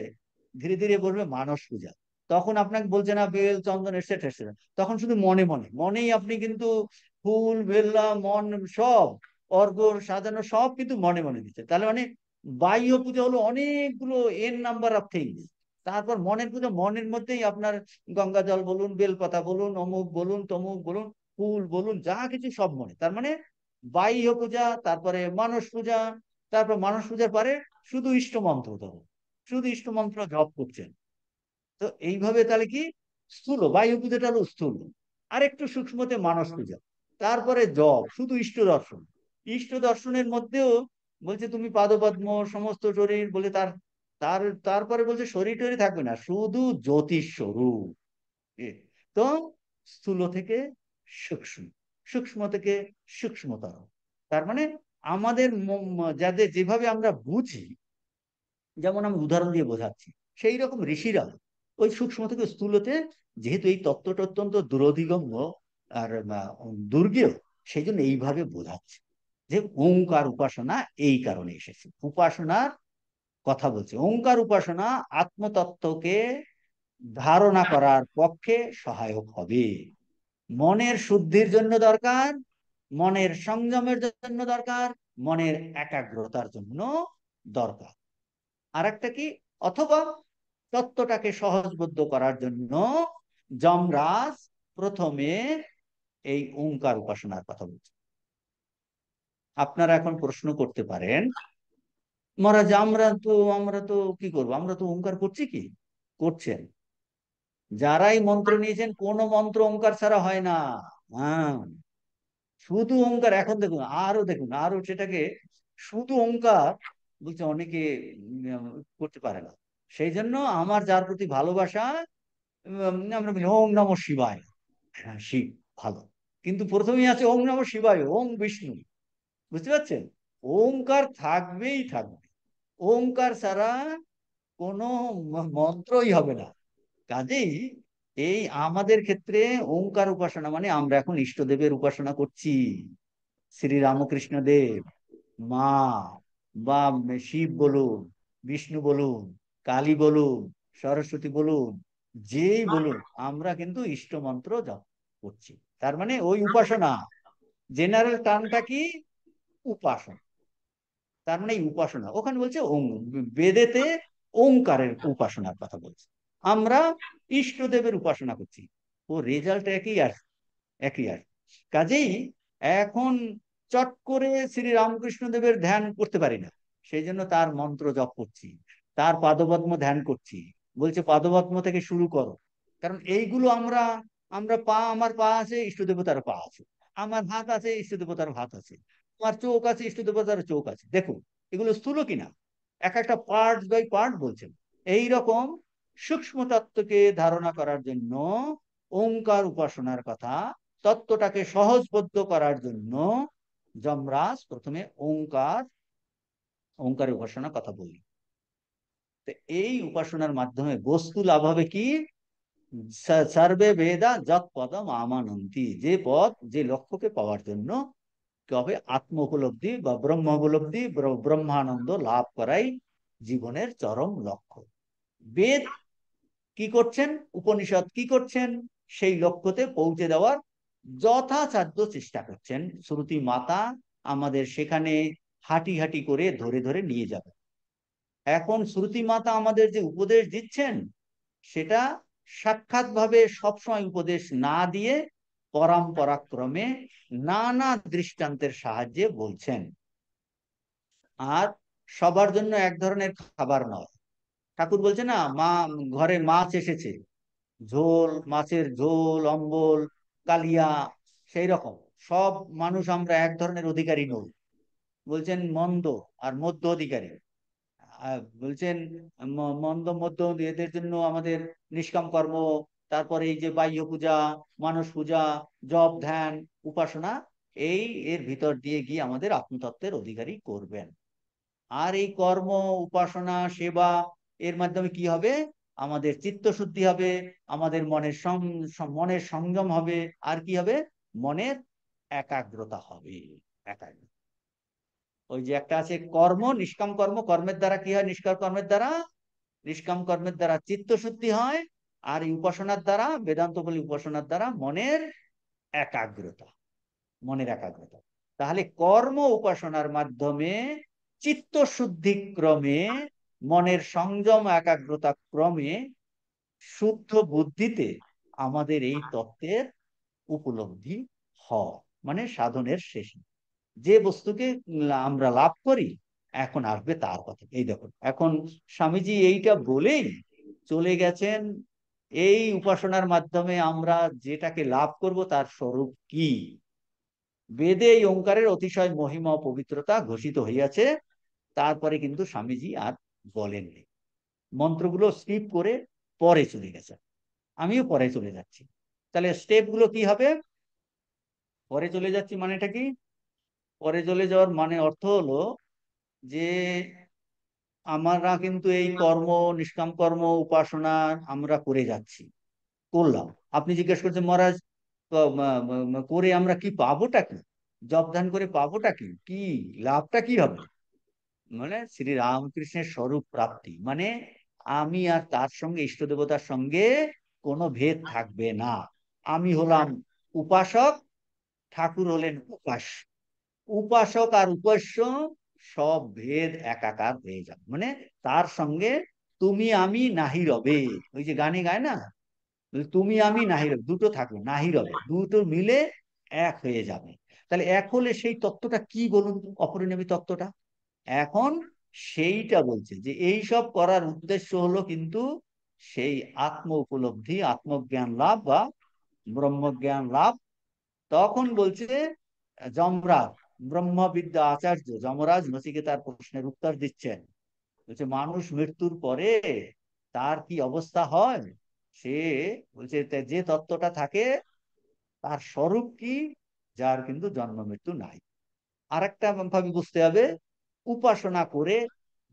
ধীরে ধীরে বলবে মানস পূজা তখন আপনাকে বলছে না বেল চন্দন এসেট এসে তখন শুধু মনে মনে মনেই আপনি কিন্তু ফুল বেল্লা মন সব অর্ঘ সাজানো সব কিন্তু মনে মনে দিচ্ছে তাহলে মানে বাহ্য পূজা হলো অনেকগুলো এন নাম্বার অফ থিংস তারপর মনের পূজা মনের মধ্যেই আপনার গঙ্গা জল বলুন বেলপাতা বলুন অমুক বলুন তমুক বলুন ফুল বলুন যা কিছু সব মনে তার মানে বাহ্য পূজা তারপরে মানস পূজা তারপর মানস পূজার পরে শুধু ইষ্ট মন্ত্র ধরো শুধু ইষ্ট মন্ত্র জপ করছেন তো এইভাবে তাহলে কি স্থূল বাহ্য পূজাটা হলো স্থূল আর একটু সূক্ষ্মতে মানস পূজা তারপরে জপ শুধু ইষ্ট দর্শন ইষ্ট দর্শনের মধ্যেও বলছে তুমি পাদপদ্ম সমস্ত শরীর বলে তার তার তারপরে বলছে শরীর টরি থাকবে না শুধু জ্যোতিষ স্বরূপ তো স্থূল থেকে সূক্ষ্ম সূক্ষ্ম থেকে সূক্ষ্মতর তার মানে আমাদের যাদের যেভাবে আমরা বুঝি যেমন আমি উদাহরণ দিয়ে বোঝাচ্ছি সেই রকম ঋষিরা ওই সূক্ষ্ম থেকে স্থূলতে যেহেতু এই তত্ত্বটা অত্যন্ত দুরধিগম্য আর দুর্গীয় সেই জন্য এইভাবে বোঝাচ্ছে যে ওঙ্কার উপাসনা এই কারণে এসেছে উপাসনার কথা বলছে ওঙ্কার উপাসনা আত্মতত্ত্বকে ধারণা করার পক্ষে সহায়ক হবে মনের শুদ্ধির জন্য দরকার মনের সংযমের জন্য দরকার মনের একাগ্রতার জন্য দরকার আর একটা কি অথবা তত্ত্বটাকে সহজবদ্ধ করার জন্য যমরাজ প্রথমে এই ওঙ্কার উপাসনার কথা বলছে আপনারা এখন প্রশ্ন করতে পারেন মহারাজ আমরা তো আমরা তো কি করব আমরা তো ওঙ্কার করছি কি করছেন যারাই মন্ত্র নিয়েছেন কোন মন্ত্র অঙ্কার ছাড়া হয় না হ্যাঁ শুধু অঙ্কার এখন দেখুন আরো দেখুন আরো সেটাকে শুধু অঙ্কার বলছে অনেকে করতে পারে না সেই জন্য আমার যার প্রতি ভালোবাসা আমরা বলি ওম নম শিবায় হ্যাঁ শিব ভালো কিন্তু প্রথমেই আছে ওম নম শিবায় ওম বিষ্ণু বুঝতে পারছেন ওঙ্কার থাকবেই থাকবে ওঙ্কার ছাড়া কোনো মন্ত্রই হবে না কাজেই এই আমাদের ক্ষেত্রে ওঙ্কার উপাসনা মানে আমরা এখন ইষ্টদেবের উপাসনা করছি শ্রী রামকৃষ্ণ দেব মা বা শিব বলুন বিষ্ণু বলুন কালী বলুন সরস্বতী বলুন যেই বলুন আমরা কিন্তু ইষ্ট মন্ত্র করছি তার মানে ওই উপাসনা জেনারেল টার্মটা কি উপাসনা তার মানে উপাসনা ওখানে বলছে বেদেতে ওঙ্কারের উপাসনার কথা বলছে আমরা ইষ্টদেবের উপাসনা করছি ও রেজাল্ট একই আস একই আস কাজেই এখন চট করে শ্রী রামকৃষ্ণ দেবের ধ্যান করতে পারি না সেই জন্য তার মন্ত্র জপ করছি তার পাদপদ্ম ধ্যান করছি বলছে পাদপদ্ম থেকে শুরু করো কারণ এইগুলো আমরা আমরা পা আমার পা আছে ইষ্ট দেবতার পা আছে আমার হাত আছে ইষ্ট দেবতার হাত আছে আমার চোখ আছে ইষ্ট দেবতার চোখ আছে দেখো এগুলো স্থূল কিনা এক একটা পার্ট বাই পার্ট বলছেন এই রকম সূক্ষ্ম তত্ত্বকে ধারণা করার জন্য ওঙ্কার উপাসনার কথা তত্ত্বটাকে সহজবদ্ধ করার জন্য যমরাজ প্রথমে ওঙ্কার ওঙ্কার উপাসনার কথা বলি এই উপাসনার মাধ্যমে বস্তু লাভ হবে কি সার্বে বেদা যত পদম আমানন্তি যে পদ যে লক্ষ্যকে পাওয়ার জন্য কি আত্ম উপলব্ধি বা ব্রহ্ম উপলব্ধি ব্রহ্মানন্দ লাভ করাই জীবনের চরম লক্ষ্য বেদ কি করছেন উপনিষদ কি করছেন সেই লক্ষ্যতে পৌঁছে দেওয়ার যথাসাধ্য চেষ্টা করছেন শ্রুতি মাতা আমাদের সেখানে হাঁটি হাঁটি করে ধরে ধরে নিয়ে যাবে এখন শ্রুতি মাতা আমাদের যে উপদেশ দিচ্ছেন সেটা সাক্ষাৎভাবে সবসময় উপদেশ না দিয়ে পরম্পরাক্রমে নানা দৃষ্টান্তের সাহায্যে বলছেন আর সবার জন্য এক ধরনের খাবার নয় ঠাকুর বলছে না মা ঘরে মাছ এসেছে ঝোল মাছের ঝোল অম্বল কালিয়া সেই রকম সব মানুষ আমরা এক ধরনের অধিকারী নই বলছেন মন্দ আর মধ্য অধিকারী বলছেন মন্দ মধ্য এদের জন্য আমাদের নিষ্কাম কর্ম তারপরে এই যে বাহ্য পূজা মানস পূজা জব ধ্যান উপাসনা এই এর ভিতর দিয়ে গিয়ে আমাদের আত্মতত্ত্বের অধিকারী করবেন আর এই কর্ম উপাসনা সেবা এর মাধ্যমে কি হবে আমাদের চিত্ত শুদ্ধি হবে আমাদের মনের মনের সংযম হবে আর কি হবে মনের একাগ্রতা হবে একাগ্রতা ওই যে একটা আছে কর্ম নিষ্কাম কর্ম কর্মের দ্বারা কি হয় নিষ্কাম কর্মের দ্বারা নিষ্কাম কর্মের দ্বারা চিত্ত শুদ্ধি হয় আর এই উপাসনার দ্বারা বেদান্ত বলি উপাসনার দ্বারা মনের একাগ্রতা মনের একাগ্রতা তাহলে কর্ম উপাসনার মাধ্যমে চিত্ত শুদ্ধিক্রমে মনের সংযম একাগ্রতা ক্রমে শুদ্ধ বুদ্ধিতে আমাদের এই তত্ত্বের উপলব্ধি হ মানে সাধনের শেষে যে বস্তুকে আমরা লাভ করি এখন আসবে তার কথা এই দেখুন এখন স্বামীজি এইটা বলেই চলে গেছেন এই উপাসনার মাধ্যমে আমরা যেটাকে লাভ করব তার স্বরূপ কি বেদে এই ওঙ্কারের অতিশয় মহিমা পবিত্রতা ঘোষিত হইয়াছে তারপরে কিন্তু স্বামীজি আর বলেননি মন্ত্রগুলো স্কিপ করে পরে চলে গেছে আমিও পরে চলে যাচ্ছি তাহলে স্টেপগুলো কি হবে পরে চলে যাচ্ছি মানেটা কি পরে চলে যাওয়ার মানে অর্থ হলো যে আমরা কিন্তু এই কর্ম নিষ্কাম কর্ম উপাসনা আমরা করে যাচ্ছি করলাম আপনি জিজ্ঞেস করছেন মহারাজ করে আমরা কি পাবোটা কি জব করে পাবোটা কি কি লাভটা কি হবে মানে শ্রী রামকৃষ্ণের স্বরূপ প্রাপ্তি মানে আমি আর তার সঙ্গে ইষ্ট দেবতার সঙ্গে কোনো ভেদ থাকবে না আমি হলাম উপাসক ঠাকুর হলেন উপাস উপাসক আর উপাস্য সব ভেদ একাকার হয়ে যাবে মানে তার সঙ্গে তুমি আমি নাহি রবে ওই যে গানে গায় না তুমি আমি নাহি রবে দুটো থাকবে নাহি রবে দুটো মিলে এক হয়ে যাবে তাহলে এক হলে সেই তত্ত্বটা কি বলুন অপরিণামী তত্ত্বটা এখন সেইটা বলছে যে এই সব করার উদ্দেশ্য হলো কিন্তু সেই আত্ম উপলব্ধি আত্মজ্ঞান লাভ বা ব্রহ্মজ্ঞান লাভ তখন বলছে যমরাজ ব্রহ্মবিদ্যা আচার্য যমরাজ তার প্রশ্নের উত্তর দিচ্ছেন বলছে মানুষ মৃত্যুর পরে তার কি অবস্থা হয় সে বলছে যে তত্ত্বটা থাকে তার স্বরূপ কি যার কিন্তু জন্ম মৃত্যু নাই একটা ভাবে বুঝতে হবে উপাসনা করে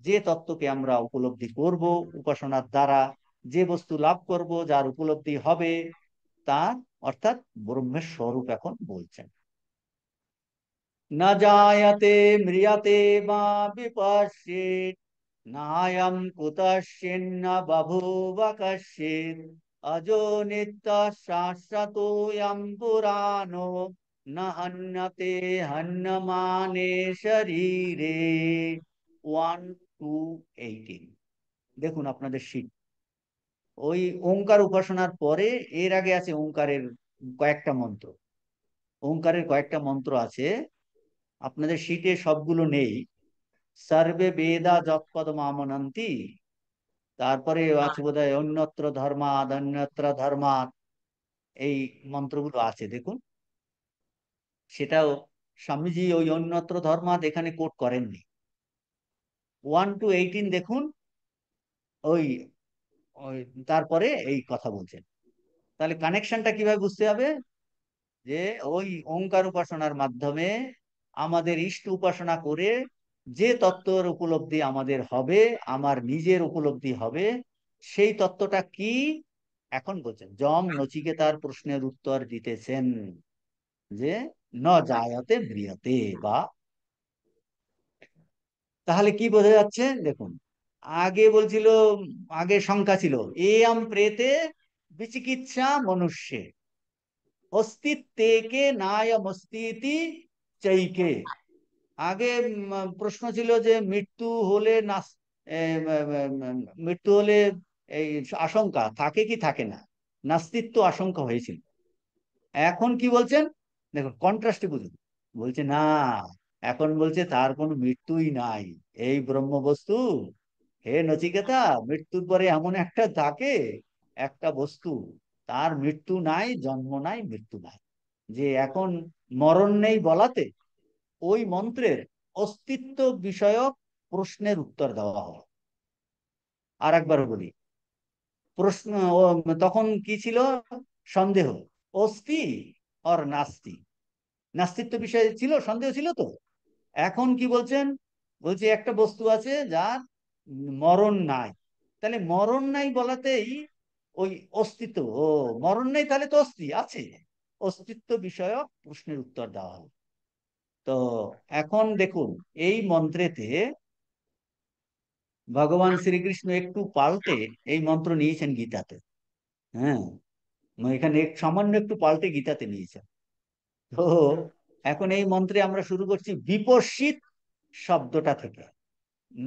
যে তত্ত্বকে আমরা উপলব্ধি করব উপাসনার দ্বারা যে বস্তু লাভ করব যার উপলব্ধি হবে তার অর্থাৎ ব্রহ্মের স্বরূপ এখন বলছেন না জায়াতে মৃয়াতে বা বিপাশে নায়াম কুতাশ্চিন্ন বাভুবাকাশ্যে অজো নিত্য শাশ্বতোয়ম পুরানো न हन्यते हन्यमाने ওয়ান টু এইটিন দেখুন আপনাদের শীত ওই ওঙ্কার উপাসনার পরে এর আগে আছে ওঙ্কারের কয়েকটা মন্ত্র ওঙ্কারের কয়েকটা মন্ত্র আছে আপনাদের শীতে সবগুলো নেই সর্বে বেদা যৎপদ মামনন্তি তারপরে আছে বোধ হয় অন্যত্র ধর্মাদ অন্যত্র ধর্মাদ এই মন্ত্রগুলো আছে দেখুন সেটাও স্বামীজি ওই অন্যত্র ধর্মাদ এখানে কোট করেননি ওয়ান টু এইটিন দেখুন ওই তারপরে এই কথা বলছেন তাহলে কানেকশনটা কিভাবে বুঝতে হবে যে ওই ওঙ্কার উপাসনার মাধ্যমে আমাদের ইষ্ট উপাসনা করে যে তত্ত্বর উপলব্ধি আমাদের হবে আমার নিজের উপলব্ধি হবে সেই তত্ত্বটা কি এখন বলছেন যম তার প্রশ্নের উত্তর দিতেছেন যে ন জায়াতে বা তাহলে কি বোঝা যাচ্ছে দেখুন আগে বলছিল আগে সংখ্যা ছিল এম প্রেতে বিচিকিৎসা মনুষ্যে অস্তিত্বে কে নায়ম অস্তিতি চৈকে আগে প্রশ্ন ছিল যে মৃত্যু হলে না মৃত্যু হলে এই আশঙ্কা থাকে কি থাকে না নাস্তিত্ব আশঙ্কা হয়েছিল এখন কি বলছেন দেখুন কন্ট্রাস্টে বুঝুন বলছে না এখন বলছে তার কোনো মৃত্যুই নাই এই ব্রহ্ম বস্তু হে নচিকেতা মৃত্যুর পরে এমন একটা থাকে একটা বস্তু তার মৃত্যু নাই জন্ম নাই মৃত্যু নাই যে এখন মরণ নেই বলাতে ওই মন্ত্রের অস্তিত্ব বিষয়ক প্রশ্নের উত্তর দেওয়া হয় আর একবার বলি প্রশ্ন তখন কি ছিল সন্দেহ অস্থি অর নাস্তি নাস্তিত্ব বিষয়ে ছিল সন্দেহ ছিল তো এখন কি বলছেন বলছি একটা বস্তু আছে যার মরণ নাই তাহলে মরণ নাই বলাতেই ওই অস্তিত্ব ও মরণ নাই তাহলে তো অস্তি আছে অস্তিত্ব বিষয়ক প্রশ্নের উত্তর দেওয়া হল তো এখন দেখুন এই মন্ত্রেতে ভগবান শ্রীকৃষ্ণ একটু পাল্টে এই মন্ত্র নিয়েছেন গীতাতে হ্যাঁ মানে এখানে সামান্য একটু পাল্টে গীতাতে নিয়েছেন তো এখন এই মন্ত্রে আমরা শুরু করছি বিপর্ষিত শব্দটা থেকে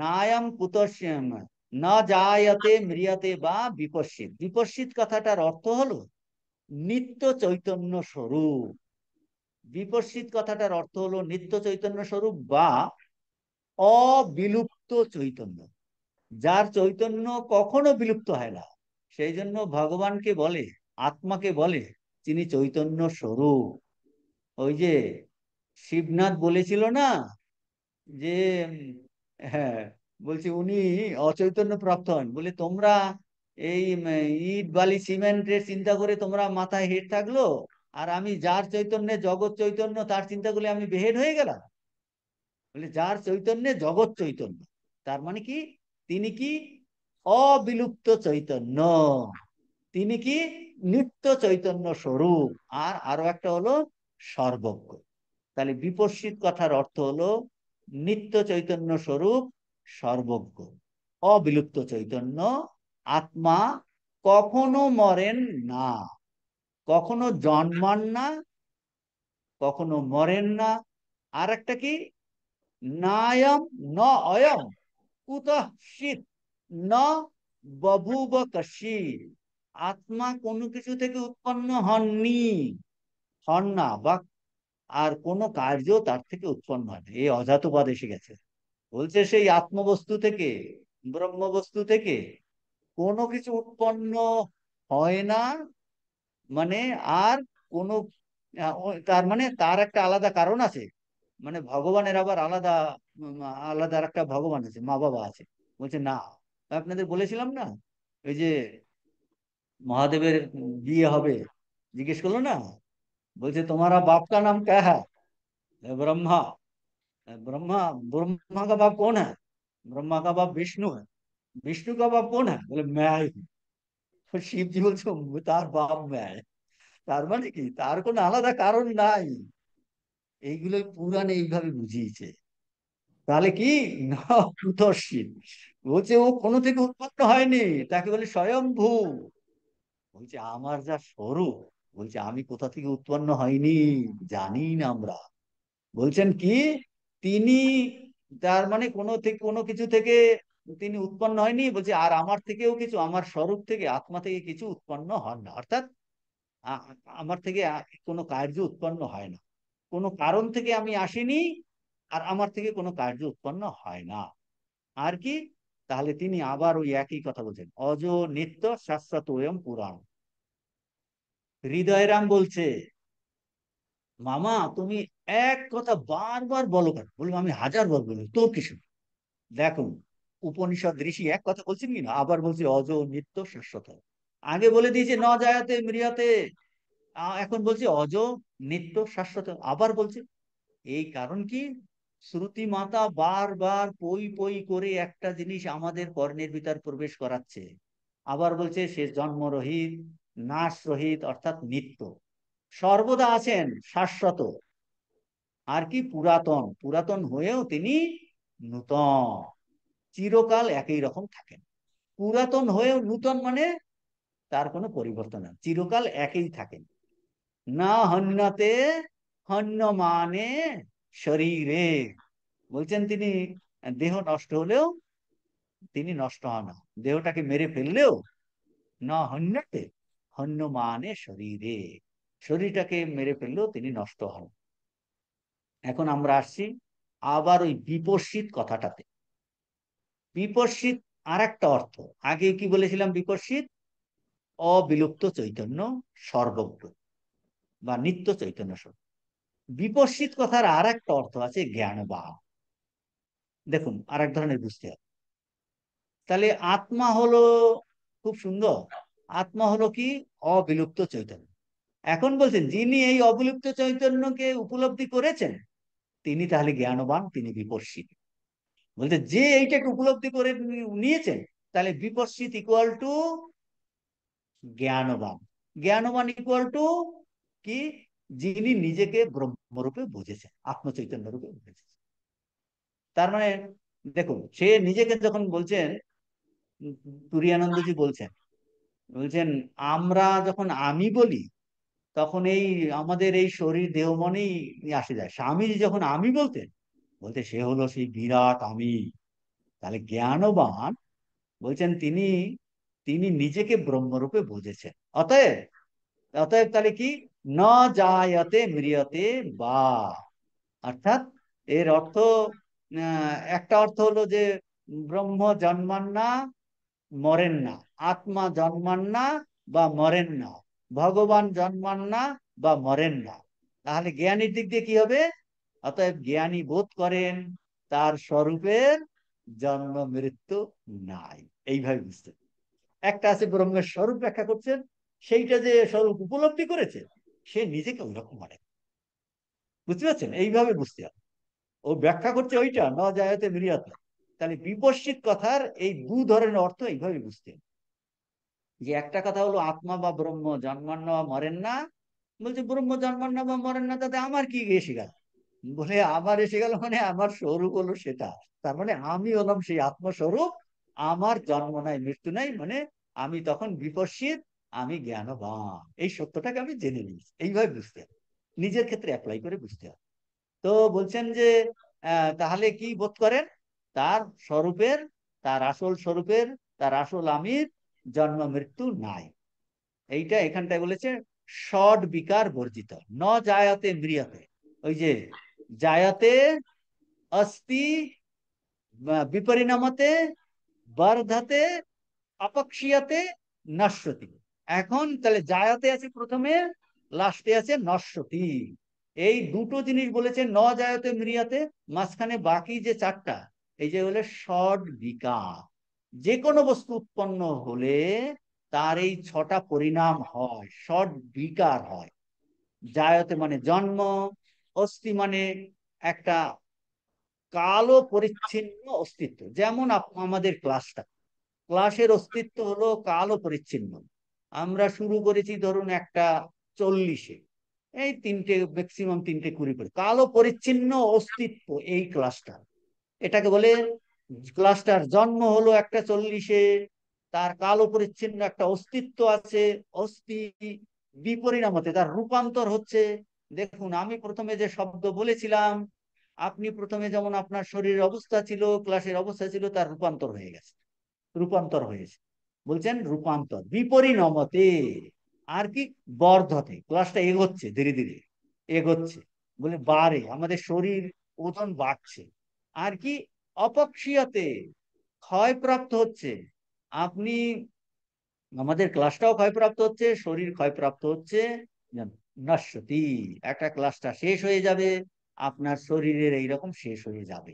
নায়াম কুতস্যম না যায়াতে মৃয়াতে বা বিপর্ষিত বিপর্ষিত কথাটার অর্থ হলো নিত্য চৈতন্য স্বরূপ বিপর্ষিত কথাটার অর্থ হলো নিত্য চৈতন্য স্বরূপ বা অবিলুপ্ত চৈতন্য যার চৈতন্য কখনো বিলুপ্ত হয় না সেই জন্য ভগবানকে বলে আত্মাকে বলে তিনি চৈতন্য স্বরূপ ওই যে শিবনাথ বলেছিল না যে হ্যাঁ বলছি উনি অচৈতন্য প্রাপ্ত হন বলে তোমরা এই ইট বালি সিমেন্টের চিন্তা করে তোমরা মাথায় হেঁট থাকলো আর আমি যার চৈতন্যে জগৎ চৈতন্য তার চিন্তা করলে আমি বেহেড হয়ে গেলাম বলে যার চৈতন্যে জগৎ চৈতন্য তার মানে কি তিনি কি অবিলুপ্ত চৈতন্য তিনি কি নিত্য চৈতন্য স্বরূপ আর আরো একটা হলো সর্বজ্ঞ তাহলে বিপর্ষিত কথার অর্থ হলো নিত্য চৈতন্য স্বরূপ সর্বজ্ঞ অবিলুপ্ত চৈতন্য আত্মা কখনো মরেন না কখনো জন্মান না কখনো মরেন না আর একটা কি নায়ম ন অয়ম কুত শীত ন বভুব কশীল আত্মা কোনো কিছু থেকে উৎপন্ন হননি হন না বা আর কোনো কার্য তার থেকে উৎপন্ন হয় এই অজাতবাদ এসে গেছে বলছে সেই আত্মবস্তু থেকে ব্রহ্মবস্তু থেকে কোনো কিছু উৎপন্ন হয় না মানে আর কোনো তার মানে তার একটা আলাদা কারণ আছে মানে ভগবানের আবার আলাদা আলাদা একটা ভগবান আছে মা বাবা আছে বলছে না আপনাদের বলেছিলাম না ওই যে মহাদেবের বিয়ে হবে জিজ্ঞেস করলো না বলছে তোমার বাপকা নাম কে হ্যাঁ ব্রহ্মা ব্রহ্মা ব্রহ্মা কা বাপ কোন ব্রহ্মা ब्रह्मा का बाप विष्णु है विष्णु का बाप कौन है তো শিবজি বলছে তার বাপ ম্যায় তার মানে কি তার কোন আলাদা কারণ নাই এইগুলো পুরাণ এইভাবে বুঝিয়েছে তাহলে কি না বলছে ও কোনো থেকে উৎপন্ন হয়নি তাকে বলে স্বয়ং ভূ বলছে আমার যা স্বরূপ বলছে আমি কোথা থেকে উৎপন্ন হয়নি জানি না আমরা বলছেন কি তিনি তার মানে কোনো থেকে কোনো কিছু থেকে তিনি উৎপন্ন হয়নি বলছে আর আমার থেকেও কিছু আমার স্বরূপ থেকে আত্মা থেকে কিছু উৎপন্ন হন না অর্থাৎ আমার থেকে কোনো কার্য উৎপন্ন হয় না কোনো কারণ থেকে আমি আসিনি আর আমার থেকে কোনো কার্য উৎপন্ন হয় না আর কি তাহলে তিনি আবার ওই একই কথা বলছেন অজ নিত্য শাশ্বত ওয়ম পুরাণ হৃদয়রাম বলছে মামা তুমি এক কথা বারবার বলো কেন বলবো আমি হাজার বার বলি তোর কিছু দেখো উপনিষদ ঋষি এক কথা বলছেন কি না আবার বলছি অজ নিত্য শাশ্বত আগে বলে দিয়েছে ন জায়াতে মৃয়াতে এখন বলছি অজ নিত্য শাশ্বত আবার বলছে এই কারণ কি শ্রুতি মাতা বারবার পই পই করে একটা জিনিস আমাদের কর্ণের ভিতর প্রবেশ করাচ্ছে আবার বলছে সে জন্মরহিত নাশ রহিত অর্থাৎ নিত্য সর্বদা আছেন শাশ্বত আর কি পুরাতন পুরাতন হয়েও তিনি নূতন চিরকাল একই রকম থাকেন পুরাতন হয়েও নূতন মানে তার কোনো পরিবর্তন না চিরকাল একই থাকেন না হন্যতে হন্য মানে শরীরে বলছেন তিনি দেহ নষ্ট হলেও তিনি নষ্ট হন দেহটাকে মেরে ফেললেও না হন্যতে হন্য মানে শরীরে শরীরটাকে মেরে ফেললেও তিনি নষ্ট হন এখন আমরা আসছি আবার ওই বিপর্ষিত কথাটাতে বিপর্ষিত আর একটা অর্থ আগে কি বলেছিলাম বিপর্ষিত অবিলুপ্ত চৈতন্য সর্বজ্ঞ বা নিত্য চৈতন্য স্বরূপ বিপর্ষিত কথার আর একটা অর্থ আছে জ্ঞান বা দেখুন আর এক ধরনের বুঝতে হবে তাহলে আত্মা হলো খুব সুন্দর আত্মা হলো কি অবিলুপ্ত চৈতন্য এখন বলছেন যিনি এই অবিলুপ্ত চৈতন্যকে উপলব্ধি করেছেন তিনি তাহলে জ্ঞানবান তিনি বিপর্ষিত বলতে যে এইটাকে উপলব্ধি করে নিয়েছেন তাহলে বিপর্ষিত ইকুয়াল টু জ্ঞানবান জ্ঞানবান ইকুয়াল টু কি যিনি নিজেকে ব্রহ্মরূপে বুঝেছেন আত্মচৈতন্য রূপে বুঝেছে তার মানে দেখুন সে নিজেকে যখন বলছেন তুরিয়ানন্দজি বলছেন বলছেন আমরা যখন আমি বলি তখন এই আমাদের এই শরীর দেহ মনেই আসে যায় স্বামীজি যখন আমি বলতেন বলতে সে হলো সেই বিরাট আমি তাহলে জ্ঞানবান বলছেন তিনি তিনি নিজেকে ব্রহ্মরূপে বুঝেছেন অতএব অতএব তাহলে কি না জায়তে বা অর্থাৎ এর অর্থ একটা অর্থ হলো যে ব্রহ্ম জন্মান না মরেন না আত্মা জন্মান না বা মরেন না ভগবান জন্মান না বা মরেন না তাহলে জ্ঞানীর দিক দিয়ে কি হবে অতএব জ্ঞানী বোধ করেন তার স্বরূপের জন্ম মৃত্যু নাই এইভাবে বুঝতে একটা আছে ব্রহ্মের স্বরূপ ব্যাখ্যা করছেন সেইটা যে স্বরূপ উপলব্ধি করেছে সে নিজেকে ওইরকম মানে বুঝতে পারছেন এইভাবে বুঝতে হবে ও ব্যাখ্যা করছে ওইটা ন যায়তে মিরিয়াত তাহলে বিপশ্চিত কথার এই দু ধরনের অর্থ এইভাবে বুঝতে হবে যে একটা কথা হলো আত্মা বা ব্রহ্ম জন্মান্ন বা মরেন না বলছে ব্রহ্ম জন্মান্ন বা মরেন না তাতে আমার কি এসে গেল বলে আমার এসে গেল মানে আমার স্বরূপ হলো সেটা তার মানে আমি হলাম সেই আত্মস্বরূপ আমার জন্ম নাই মৃত্যু নাই মানে আমি তখন বিপশ্চিত আমি জ্ঞানবান এই সত্যটাকে আমি জেনে নিয়েছি এইভাবে বুঝতে হবে নিজের ক্ষেত্রে অ্যাপ্লাই করে বুঝতে হবে তো বলছেন যে তাহলে কি বোধ করেন তার স্বরূপের তার আসল স্বরূপের তার আসল আমির জন্ম মৃত্যু নাই এইটা এখানটায় বলেছে ষড বিকার বর্জিত ন জায়াতে মিরিয়াতে ওই যে জায়াতে অস্তি বিপরিণামতে বর্ধাতে অপক্ষিয়াতে নশ্বতী এখন তাহলে জায়াতে আছে প্রথমে লাস্টে আছে নশ্বতি এই দুটো জিনিস বলেছে ন জায়তে মিরিয়াতে মাঝখানে বাকি যে চারটা এই যে হলে ষড বিকা যে কোনো বস্তু উৎপন্ন হলে তার এই ছটা পরিণাম হয় ষড বিকার হয় জায়তে মানে জন্ম অস্থি মানে একটা কালো পরিচ্ছিন্ন অস্তিত্ব যেমন আমাদের ক্লাসটা ক্লাসের অস্তিত্ব হলো কালো পরিচ্ছিন্ন আমরা শুরু করেছি ধরুন একটা চল্লিশে এই তিনটে ম্যাক্সিমাম তিনটে কুড়ি করে কালো পরিচ্ছিন্ন অস্তিত্ব এই ক্লাস্টার এটাকে বলে ক্লাস্টার জন্ম হলো একটা চল্লিশে তার কালো পরিচ্ছিন্ন একটা অস্তিত্ব আছে বিপরিণাম হতে তার রূপান্তর হচ্ছে দেখুন আমি প্রথমে যে শব্দ বলেছিলাম আপনি প্রথমে যেমন আপনার শরীরের অবস্থা ছিল ক্লাসের অবস্থা ছিল তার রূপান্তর হয়ে গেছে রূপান্তর হয়েছে বলছেন রূপান্তর বিপরিণমতে আর কি বর্ধতে ক্লাসটা এগোচ্ছে ধীরে ধীরে এগোচ্ছে বলে বাড়ে আমাদের শরীর ওজন বাড়ছে আর কি অপক্ষীয়তে ক্ষয়প্রাপ্ত হচ্ছে আপনি আমাদের ক্লাসটাও ক্ষয়প্রাপ্ত হচ্ছে শরীর ক্ষয়প্রাপ্ত হচ্ছে নশ্বতি একটা ক্লাসটা শেষ হয়ে যাবে আপনার শরীরের এইরকম শেষ হয়ে যাবে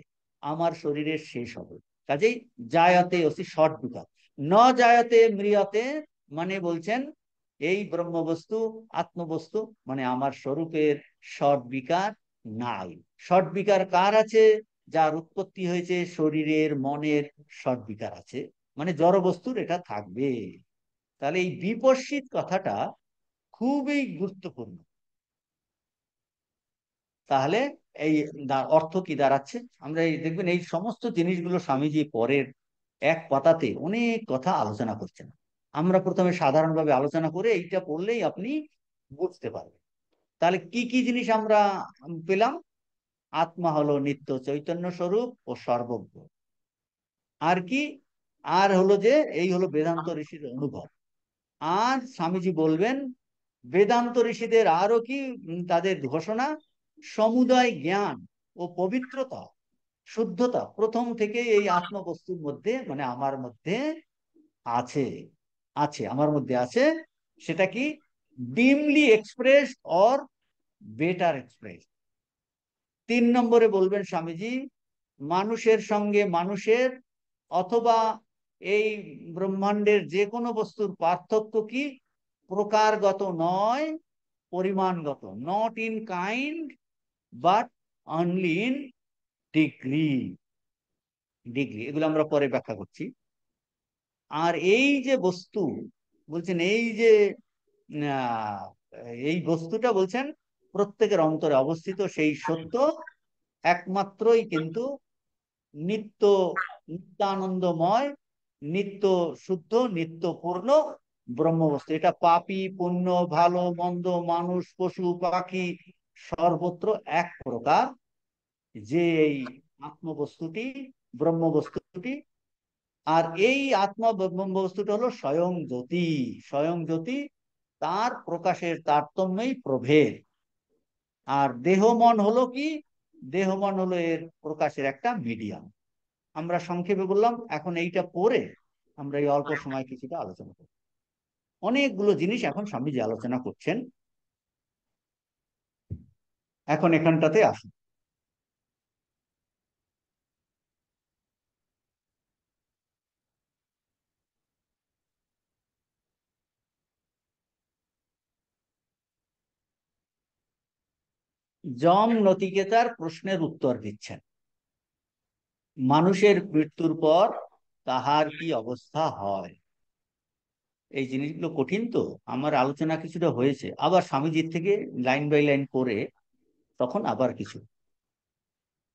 আমার শরীরের শেষ হবে কাজেই জায়তে অসি শর্ট বিকাশ ন জায়তে মৃয়তে মানে বলছেন এই ব্রহ্মবস্তু আত্মবস্তু মানে আমার স্বরূপের সট বিকার নাই সট বিকার কার আছে যার উৎপত্তি হয়েছে শরীরের মনের সট বিকার আছে মানে জড় বস্তুর এটা থাকবে তাহলে এই বিপর্ষিত কথাটা খুবই গুরুত্বপূর্ণ তাহলে এই অর্থ কি দাঁড়াচ্ছে আমরা দেখবেন এই সমস্ত জিনিসগুলো স্বামীজি পরের এক পাতাতে অনেক কথা আলোচনা করছেন আমরা প্রথমে সাধারণভাবে আলোচনা করে এইটা পড়লেই আপনি বুঝতে পারবেন তাহলে কি কি জিনিস আমরা পেলাম আত্মা হলো নিত্য চৈতন্য স্বরূপ ও সর্বজ্ঞ আর কি আর হলো যে এই হলো বেদান্ত ঋষির অনুভব আর স্বামীজি বলবেন বেদান্ত ঋষিদের আরো কি তাদের ঘোষণা সমুদায় জ্ঞান ও পবিত্রতা শুদ্ধতা প্রথম থেকে এই আচ্ছা। আত্মবস্তুর মধ্যে মানে আমার মধ্যে আছে আছে আমার মধ্যে আছে সেটা কি dimly express or better express তিন নম্বরে বলবেন স্বামীজি মানুষের সঙ্গে মানুষের অথবা এই ব্রহ্মাণ্ডের যে কোনো বস্তুর পার্থক্য কি প্রকারগত নয় পরিমাণগত not in kind but only in degree degree এগুলো আমরা পরে ব্যাখ্যা করছি আর এই যে বস্তু বলছেন এই যে এই বস্তুটা বলছেন প্রত্যেকের অন্তরে অবস্থিত সেই সত্য একমাত্রই কিন্তু নিত্য নিত্যানন্দময় নিত্য শুদ্ধ নিত্য পূর্ণ ব্রহ্মবস্তু এটা পাপি পুণ্য ভালো মন্দ মানুষ পশু পাখি সর্বত্র এক প্রকার যে এই আত্মবস্তুটি ব্রহ্মবস্তুটি আর এই আত্মা বস্তুটি হলো স্বয়ং জ্যোতি স্বয়ং জ্যোতি তার প্রকাশের তারতম্যই প্রভেদ আর দেহ মন হলো কি দেহ মন হলো এর প্রকাশের একটা মিডিয়াম আমরা সংক্ষেপে বললাম এখন এইটা পরে আমরা এই অল্প সময় কিছুটা আলোচনা করব অনেকগুলো জিনিস এখন স্বামীজি আলোচনা করছেন এখন এখানটাতে আসুন যম নতিকেতার প্রশ্নের উত্তর দিচ্ছেন মানুষের মৃত্যুর পর তাহার কি অবস্থা হয় এই জিনিসগুলো কঠিন তো আমার আলোচনা কিছুটা হয়েছে আবার স্বামীজির থেকে লাইন বাই লাইন করে তখন আবার কিছু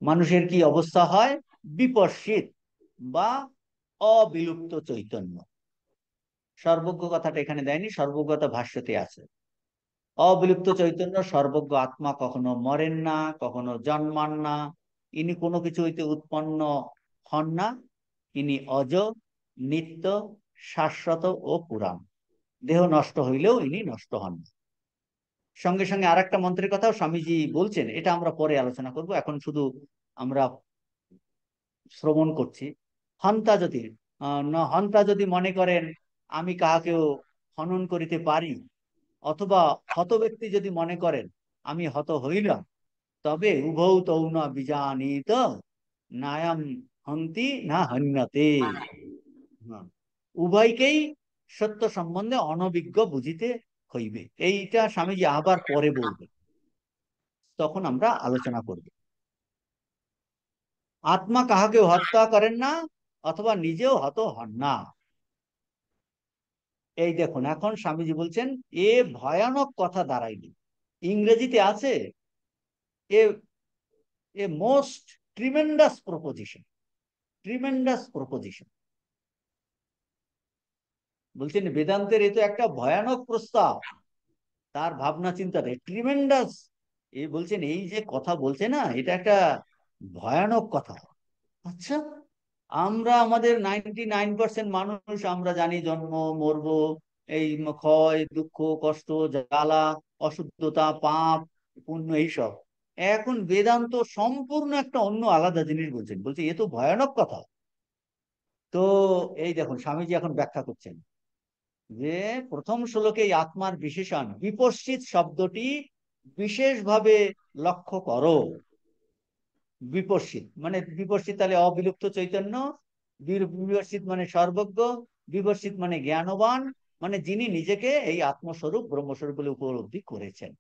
মানুষের কি অবস্থা হয় বিপর্ষিত বা অবিলুপ্ত চৈতন্য সর্বজ্ঞ কথাটা এখানে দেয়নি সর্বজ্ঞতা ভাষ্যতে আছে অবিলুপ্ত চৈতন্য সর্বজ্ঞ আত্মা কখনো মরেন না কখনো জন্মান না ইনি কোনো কিছু হইতে উৎপন্ন হন না ইনি অজ নিত্য শাশ্বত ও পুরাণ দেহ নষ্ট হইলেও ইনি নষ্ট হন সঙ্গে সঙ্গে আর একটা মন্ত্রের কথাও স্বামীজি বলছেন এটা আমরা পরে আলোচনা করব এখন শুধু আমরা শ্রবণ করছি হন্তা যদি হন্তা যদি মনে করেন আমি কাহাকেও হনন করিতে পারি অথবা হত ব্যক্তি যদি মনে করেন আমি হত হইলাম তবে উভৌ তৌনা বিজানিত নায়াম হন্তি না হন্যতে উভয়কেই সত্য সম্বন্ধে অনভিজ্ঞ বুঝিতে হইবে এইটা স্বামীজি আবার পরে বলবে তখন আমরা আলোচনা করব আত্মা কাহাকে হত্যা করেন না অথবা নিজেও হত হন না এই দেখুন এখন স্বামীজি বলছেন এ ভয়ানক কথা দাঁড়াইলি ইংরেজিতে আছে a a most tremendous proposition tremendous proposition বলছেন বেদান্তের এ তো একটা ভয়ানক প্রস্তাব তার ভাবনা চিন্তাতে ট্রিমেন্ডাস এ বলছেন এই যে কথা বলছে না এটা একটা ভয়ানক কথা আচ্ছা আমরা আমাদের নাইনটি নাইন পার্সেন্ট মানুষ আমরা জানি জন্ম মরব এই ক্ষয় দুঃখ কষ্ট জ্বালা অশুদ্ধতা পাপ পুণ্য এইসব এখন বেদান্ত সম্পূর্ণ একটা অন্য আলাদা জিনিস বলছেন বলছে এ তো ভয়ানক কথা তো এই দেখুন স্বামীজি এখন ব্যাখ্যা করছেন যে প্রথম শ্লোকে এই আত্মার বিশেষণ বিপশ্চিত শব্দটি বিশেষভাবে লক্ষ্য করো বিপর্ষিত মানে বিপর্ষিত তাহলে অবিলুপ্ত চৈতন্য বিপর্ষিত মানে সর্বজ্ঞ বিপর্ষিত মানে জ্ঞানবান মানে যিনি নিজেকে এই আত্মস্বরূপ ব্রহ্মস্বরূপ বলে উপলব্ধি করেছেন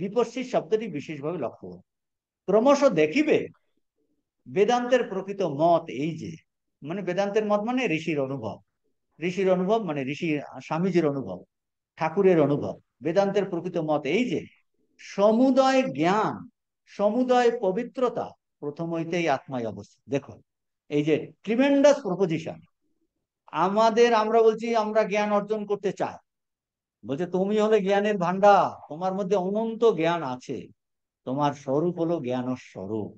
বিপর্ষিত শব্দটি বিশেষভাবে লক্ষ্য ক্রমশ দেখিবে বেদান্তের প্রকৃত মত এই যে মানে বেদান্তের মত মানে ঋষির অনুভব ঋষির অনুভব মানে ঋষি স্বামীজির অনুভব ঠাকুরের অনুভব বেদান্তের প্রকৃত মত এই যে সমুদয় জ্ঞান সমুদয় পবিত্রতা প্রথম হইতেই আত্মায় অবস্থিত দেখো এই যে ট্রিমেন্ডাস প্রপোজিশন আমাদের আমরা বলছি আমরা জ্ঞান অর্জন করতে চাই বলছে তুমি হলে জ্ঞানের ভান্ডা তোমার মধ্যে অনন্ত জ্ঞান আছে তোমার স্বরূপ হলো জ্ঞান স্বরূপ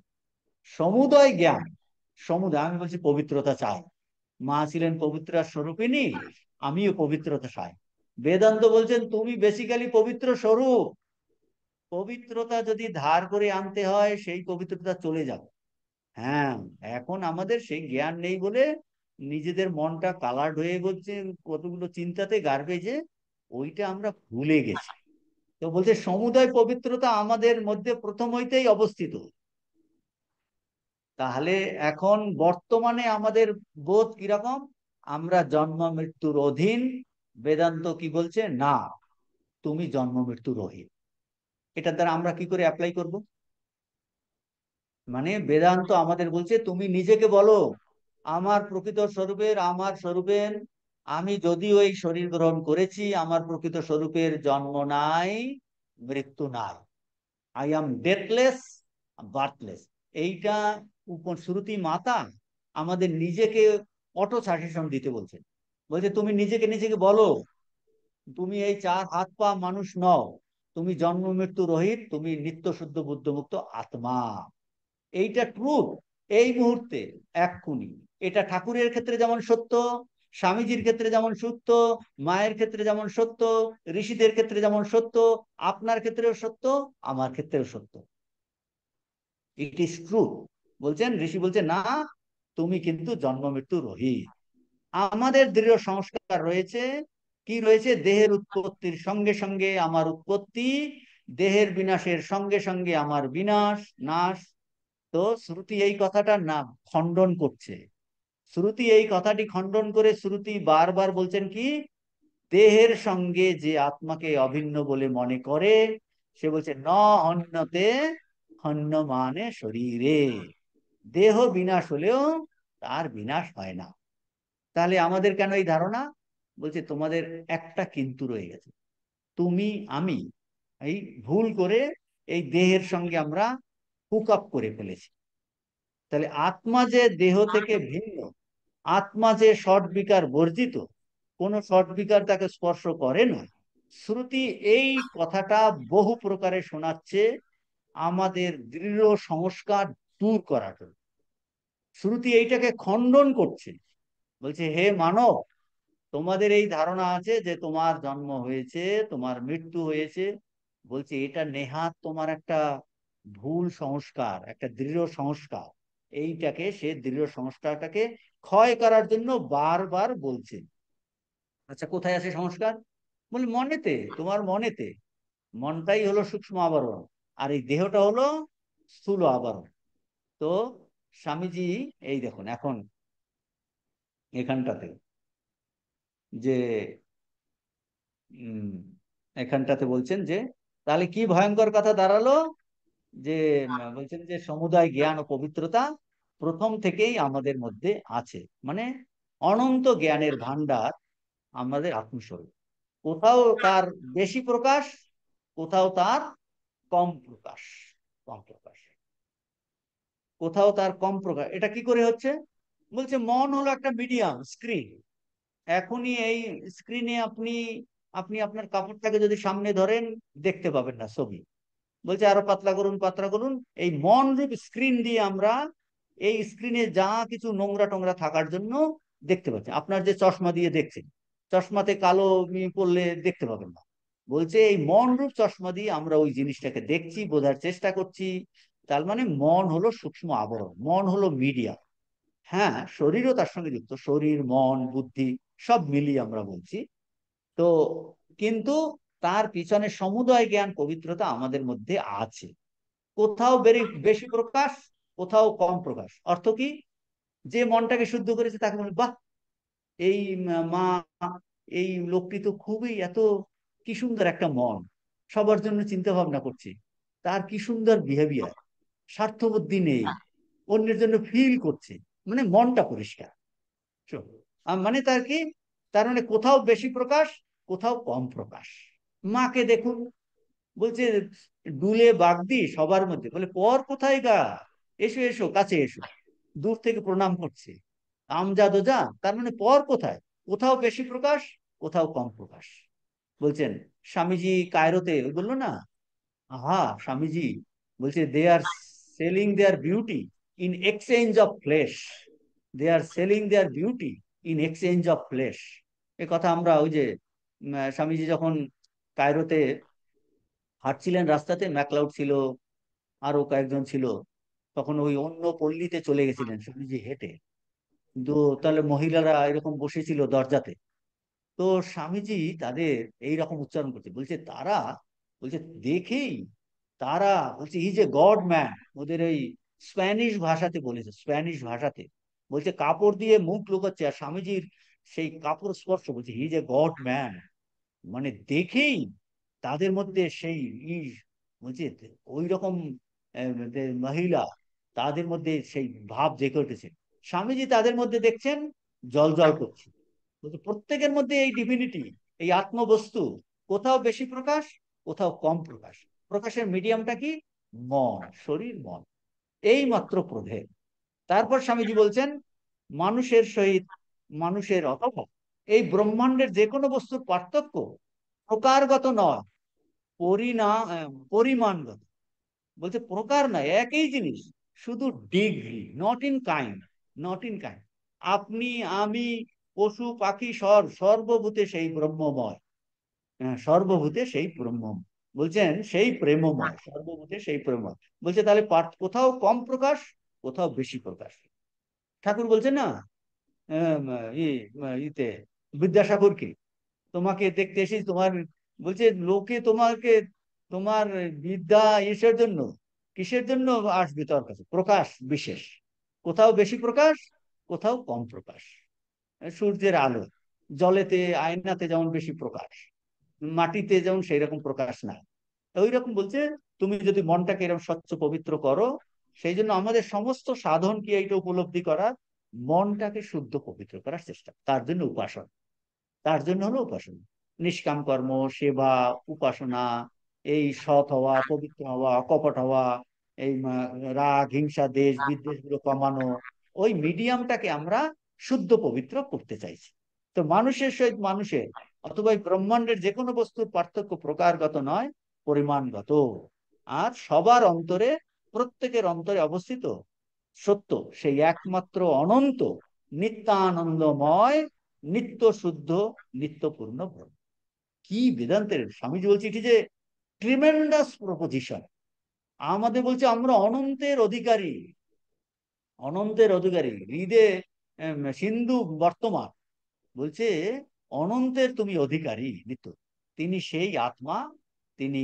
সমুদয় জ্ঞান সমুদয় আমি বলছি পবিত্রতা চাই মা ছিলেন পবিত্রার স্বরূপিনী আমিও পবিত্রতা চাই বেদান্ত বলছেন তুমি বেসিক্যালি পবিত্র স্বরূপ পবিত্রতা যদি ধার করে আনতে হয় সেই পবিত্রতা চলে যাবে হ্যাঁ এখন আমাদের সেই জ্ঞান নেই বলে নিজেদের মনটা কালার্ড হয়ে গেছে কতগুলো চিন্তাতে গার্বেজে ওইটা আমরা ভুলে গেছি তো বলছে সমুদয় পবিত্রতা আমাদের মধ্যে প্রথম হইতেই অবস্থিত তাহলে এখন বর্তমানে আমাদের বোধ কিরকম আমরা জন্ম মৃত্যুর অধীন বেদান্ত কি বলছে না তুমি জন্ম মৃত্যুর অধীন এটার দ্বারা আমরা কি করে অ্যাপ্লাই করব মানে বেদান্ত আমাদের বলছে তুমি নিজেকে বলো আমার প্রকৃত স্বরূপের আমার স্বরূপের আমি যদিও এই শরীর গ্রহণ করেছি আমার প্রকৃত স্বরূপের জন্ম নাই মৃত্যু নাই আই এম ডেথলেস বার্থলেস এইটা শ্রুতি মাতা আমাদের নিজেকে অটো সাজেশন দিতে বলছেন বলছে তুমি নিজেকে নিজেকে বলো তুমি এই চার হাত পা মানুষ নও তুমি জন্ম মৃত্যু রহিত তুমি নিত্য শুদ্ধ মুক্ত আত্মা এইটা ট্রুথ এই মুহূর্তে এক্ষুনি এটা ঠাকুরের ক্ষেত্রে যেমন সত্য স্বামীজির ক্ষেত্রে যেমন সত্য মায়ের ক্ষেত্রে যেমন সত্য ঋষিদের ক্ষেত্রে যেমন সত্য আপনার ক্ষেত্রেও সত্য আমার ক্ষেত্রেও সত্য ইট ইস ট্রু বলছেন ঋষি বলছে না তুমি কিন্তু জন্ম মৃত্যু রহিত আমাদের দৃঢ় সংস্কার রয়েছে কি রয়েছে দেহের উৎপত্তির সঙ্গে সঙ্গে আমার উৎপত্তি দেহের বিনাশের সঙ্গে সঙ্গে আমার বিনাশ নাশ তো শ্রুতি এই কথাটা না খণ্ডন করছে শ্রুতি এই কথাটি খণ্ডন করে শ্রুতি বারবার বলছেন কি দেহের সঙ্গে যে আত্মাকে অভিন্ন বলে মনে করে সে বলছে ন অন্যতে হন্য মানে শরীরে দেহ বিনাশ হলেও তার বিনাশ হয় না তাহলে আমাদের কেন এই ধারণা বলছে তোমাদের একটা কিন্তু রয়ে গেছে তুমি আমি এই ভুল করে এই দেহের সঙ্গে আমরা হুক আপ করে ফেলেছি তাহলে আত্মা যে দেহ থেকে ভিন্ন আত্মা যে শর্ট বিকার বর্জিত কোনো শর্ট বিকার তাকে স্পর্শ করে না শ্রুতি এই কথাটা বহু প্রকারে শোনাচ্ছে আমাদের দৃঢ় সংস্কার দূর করার জন্য শ্রুতি এইটাকে খণ্ডন করছে বলছে হে মানব তোমাদের এই ধারণা আছে যে তোমার জন্ম হয়েছে তোমার মৃত্যু হয়েছে বলছি এটা নেহাত তোমার একটা ভুল সংস্কার একটা দৃঢ় সংস্কার এইটাকে সে দৃঢ় সংস্কারটাকে ক্ষয় করার জন্য বারবার বলছে আচ্ছা কোথায় আছে সংস্কার বলি মনেতে তোমার মনেতে মনটাই হলো সূক্ষ্ম আবরণ আর এই দেহটা হলো স্থূল আবরণ তো স্বামীজি এই দেখুন এখন এখানটাতে যে এখানটাতে বলছেন যে তাহলে কি ভয়ঙ্কর কথা দাঁড়ালো যে বলছেন যে সমুদায় জ্ঞান ও পবিত্রতা প্রথম থেকেই আমাদের মধ্যে আছে মানে অনন্ত জ্ঞানের ভান্ডার আমাদের আত্মস্বরূপ কোথাও তার বেশি প্রকাশ কোথাও তার কম প্রকাশ কম প্রকাশ কোথাও তার কম প্রকাশ এটা কি করে হচ্ছে বলছে মন হলো একটা মিডিয়াম স্ক্রিন এখনই এই স্ক্রিনে আপনি আপনি আপনার কাপড়টাকে যদি সামনে ধরেন দেখতে পাবেন না ছবি বলছে আরো পাতলা করুন পাতলা করুন এই মন রূপ স্ক্রিন দিয়ে আমরা এই স্ক্রিনে যা কিছু নোংরা টোংরা থাকার জন্য দেখতে পাচ্ছি আপনার যে চশমা দিয়ে দেখছেন চশমাতে কালো পড়লে দেখতে পাবেন না বলছে এই মন রূপ চশমা দিয়ে আমরা ওই জিনিসটাকে দেখছি বোঝার চেষ্টা করছি তার মানে মন হলো সূক্ষ্ম আবরণ মন হলো মিডিয়া হ্যাঁ শরীরও তার সঙ্গে যুক্ত শরীর মন বুদ্ধি সব মিলিয়ে আমরা বলছি তো কিন্তু তার পিছনে সমুদয় জ্ঞান পবিত্রতা আমাদের মধ্যে আছে কোথাও বেশি প্রকাশ কোথাও কম প্রকাশ অর্থ কি যে মনটাকে শুদ্ধ করেছে তাকে বলে বাহ এই মা এই লোকটি তো খুবই এত কি সুন্দর একটা মন সবার জন্য চিন্তা ভাবনা করছে তার কি সুন্দর বিহেভিয়ার স্বার্থবুদ্ধি নেই হ্যাঁ। অন্যের জন্য ফিল করছে মানে মনটা পরিষ্কার মানে তার কি তার মানে কোথাও বেশি প্রকাশ কোথাও কম প্রকাশ মাকে দেখুন বলছে ডুলে বাগদি সবার মধ্যে বলে পর কোথায় গা এসো এসো কাছে এসো দূর থেকে প্রণাম করছে আমজাদ যা তার মানে পর কোথায় কোথাও বেশি প্রকাশ কোথাও কম প্রকাশ বলছেন স্বামীজি কায়রোতে বললো না আহা স্বামীজি বলছে they are selling their beauty in exchange of flesh they are selling their beauty in exchange of flesh এ কথা আমরা ওই যে স্বামীজি যখন কায়রোতে হাঁটছিলেন রাস্তাতে ম্যাকলাউড ছিল আরো কয়েকজন ছিল তখন ওই অন্য পল্লীতে চলে গেছিলেন স্বামীজি হেঁটে কিন্তু তাহলে মহিলারা এরকম বসেছিল দরজাতে তো স্বামীজি তাদের এই রকম উচ্চারণ করছে বলছে তারা বলছে দেখেই তারা বলছে ইজ এ গড ম্যান ওদের ওই স্প্যানিশ ভাষাতে বলেছে স্প্যানিশ ভাষাতে বলছে কাপড় দিয়ে মুখ লুকাচ্ছে আর স্বামীজির সেই কাপড় স্পর্শ বলছে হি যে গড ম্যান মানে দেখেই তাদের মধ্যে সেই বলছে ওই রকম মহিলা তাদের মধ্যে সেই ভাব জেগে উঠেছে স্বামীজি তাদের মধ্যে দেখছেন জল জল করছে বলছে প্রত্যেকের মধ্যে এই ডিভিনিটি এই আত্মবস্তু কোথাও বেশি প্রকাশ কোথাও কম প্রকাশ প্রকাশের মিডিয়ামটা কি মন শরীর মন এই মাত্র প্রভেদ তারপর স্বামীজি বলছেন মানুষের সহিত মানুষের অথবা এই ব্রহ্মাণ্ডের যে কোনো বস্তুর পার্থক্য প্রকারগত নয় পরিণাম পরিমাণগত বলছে প্রকার নয় একই জিনিস শুধু degree not in kind not in kind আপনি আমি পশু পাখি সর সর্বভূতে সেই ব্রহ্মময় সর্বভূতে সেই ব্রহ্মময় বলছেন সেই প্রেমময় সর্বভূতে সেই প্রেমময় বলছে তাহলে কোথাও কম প্রকাশ কোথাও বেশি প্রকাশ ঠাকুর বলছে না ইতে বিদ্যাসাগরকে তোমাকে দেখতে এসে তোমার বলছে লোকে তোমাকে তোমার বিদ্যা ইসের জন্য কিসের জন্য আসবে তোর কাছে প্রকাশ বিশেষ কোথাও বেশি প্রকাশ কোথাও কম প্রকাশ সূর্যের আলো জলেতে আয়নাতে যেমন বেশি প্রকাশ মাটিতে যেমন সেই রকম প্রকাশ না ওই রকম বলছে তুমি যদি মনটাকে এরকম স্বচ্ছ পবিত্র করো সেই জন্য আমাদের সমস্ত সাধন কি এইটা উপলব্ধি করা মনটাকে শুদ্ধ পবিত্র করার চেষ্টা তার জন্য উপাসনা তার জন্য হলো উপাসনা নিষ্কাম কর্ম সেবা উপাসনা এই সৎ হওয়া পবিত্র হওয়া কপট হওয়া এই রাগ হিংসা দেশ বিদ্বেষ গুলো কমানো ওই মিডিয়ামটাকে আমরা শুদ্ধ পবিত্র করতে চাইছি তো মানুষের সহিত মানুষের অথবা ব্রহ্মাণ্ডের যে কোনো বস্তুর পার্থক্য প্রকারগত নয় পরিমাণগত আর সবার অন্তরে প্রত্যেকের অন্তরে অবস্থিত সত্য সেই একমাত্র অনন্ত নিত্যানন্দময় নিত্য শুদ্ধ নিত্যপূর্ণ কি বেদান্তের স্বামীজি বলছি এটি যে ট্রিমেন্ডাস প্রপোজিশন আমাদের বলছে আমরা অনন্তের অধিকারী অনন্তের অধিকারী হৃদে সিন্ধু বর্তমান বলছে অনন্তের তুমি অধিকারী নিত্য তিনি সেই আত্মা তিনি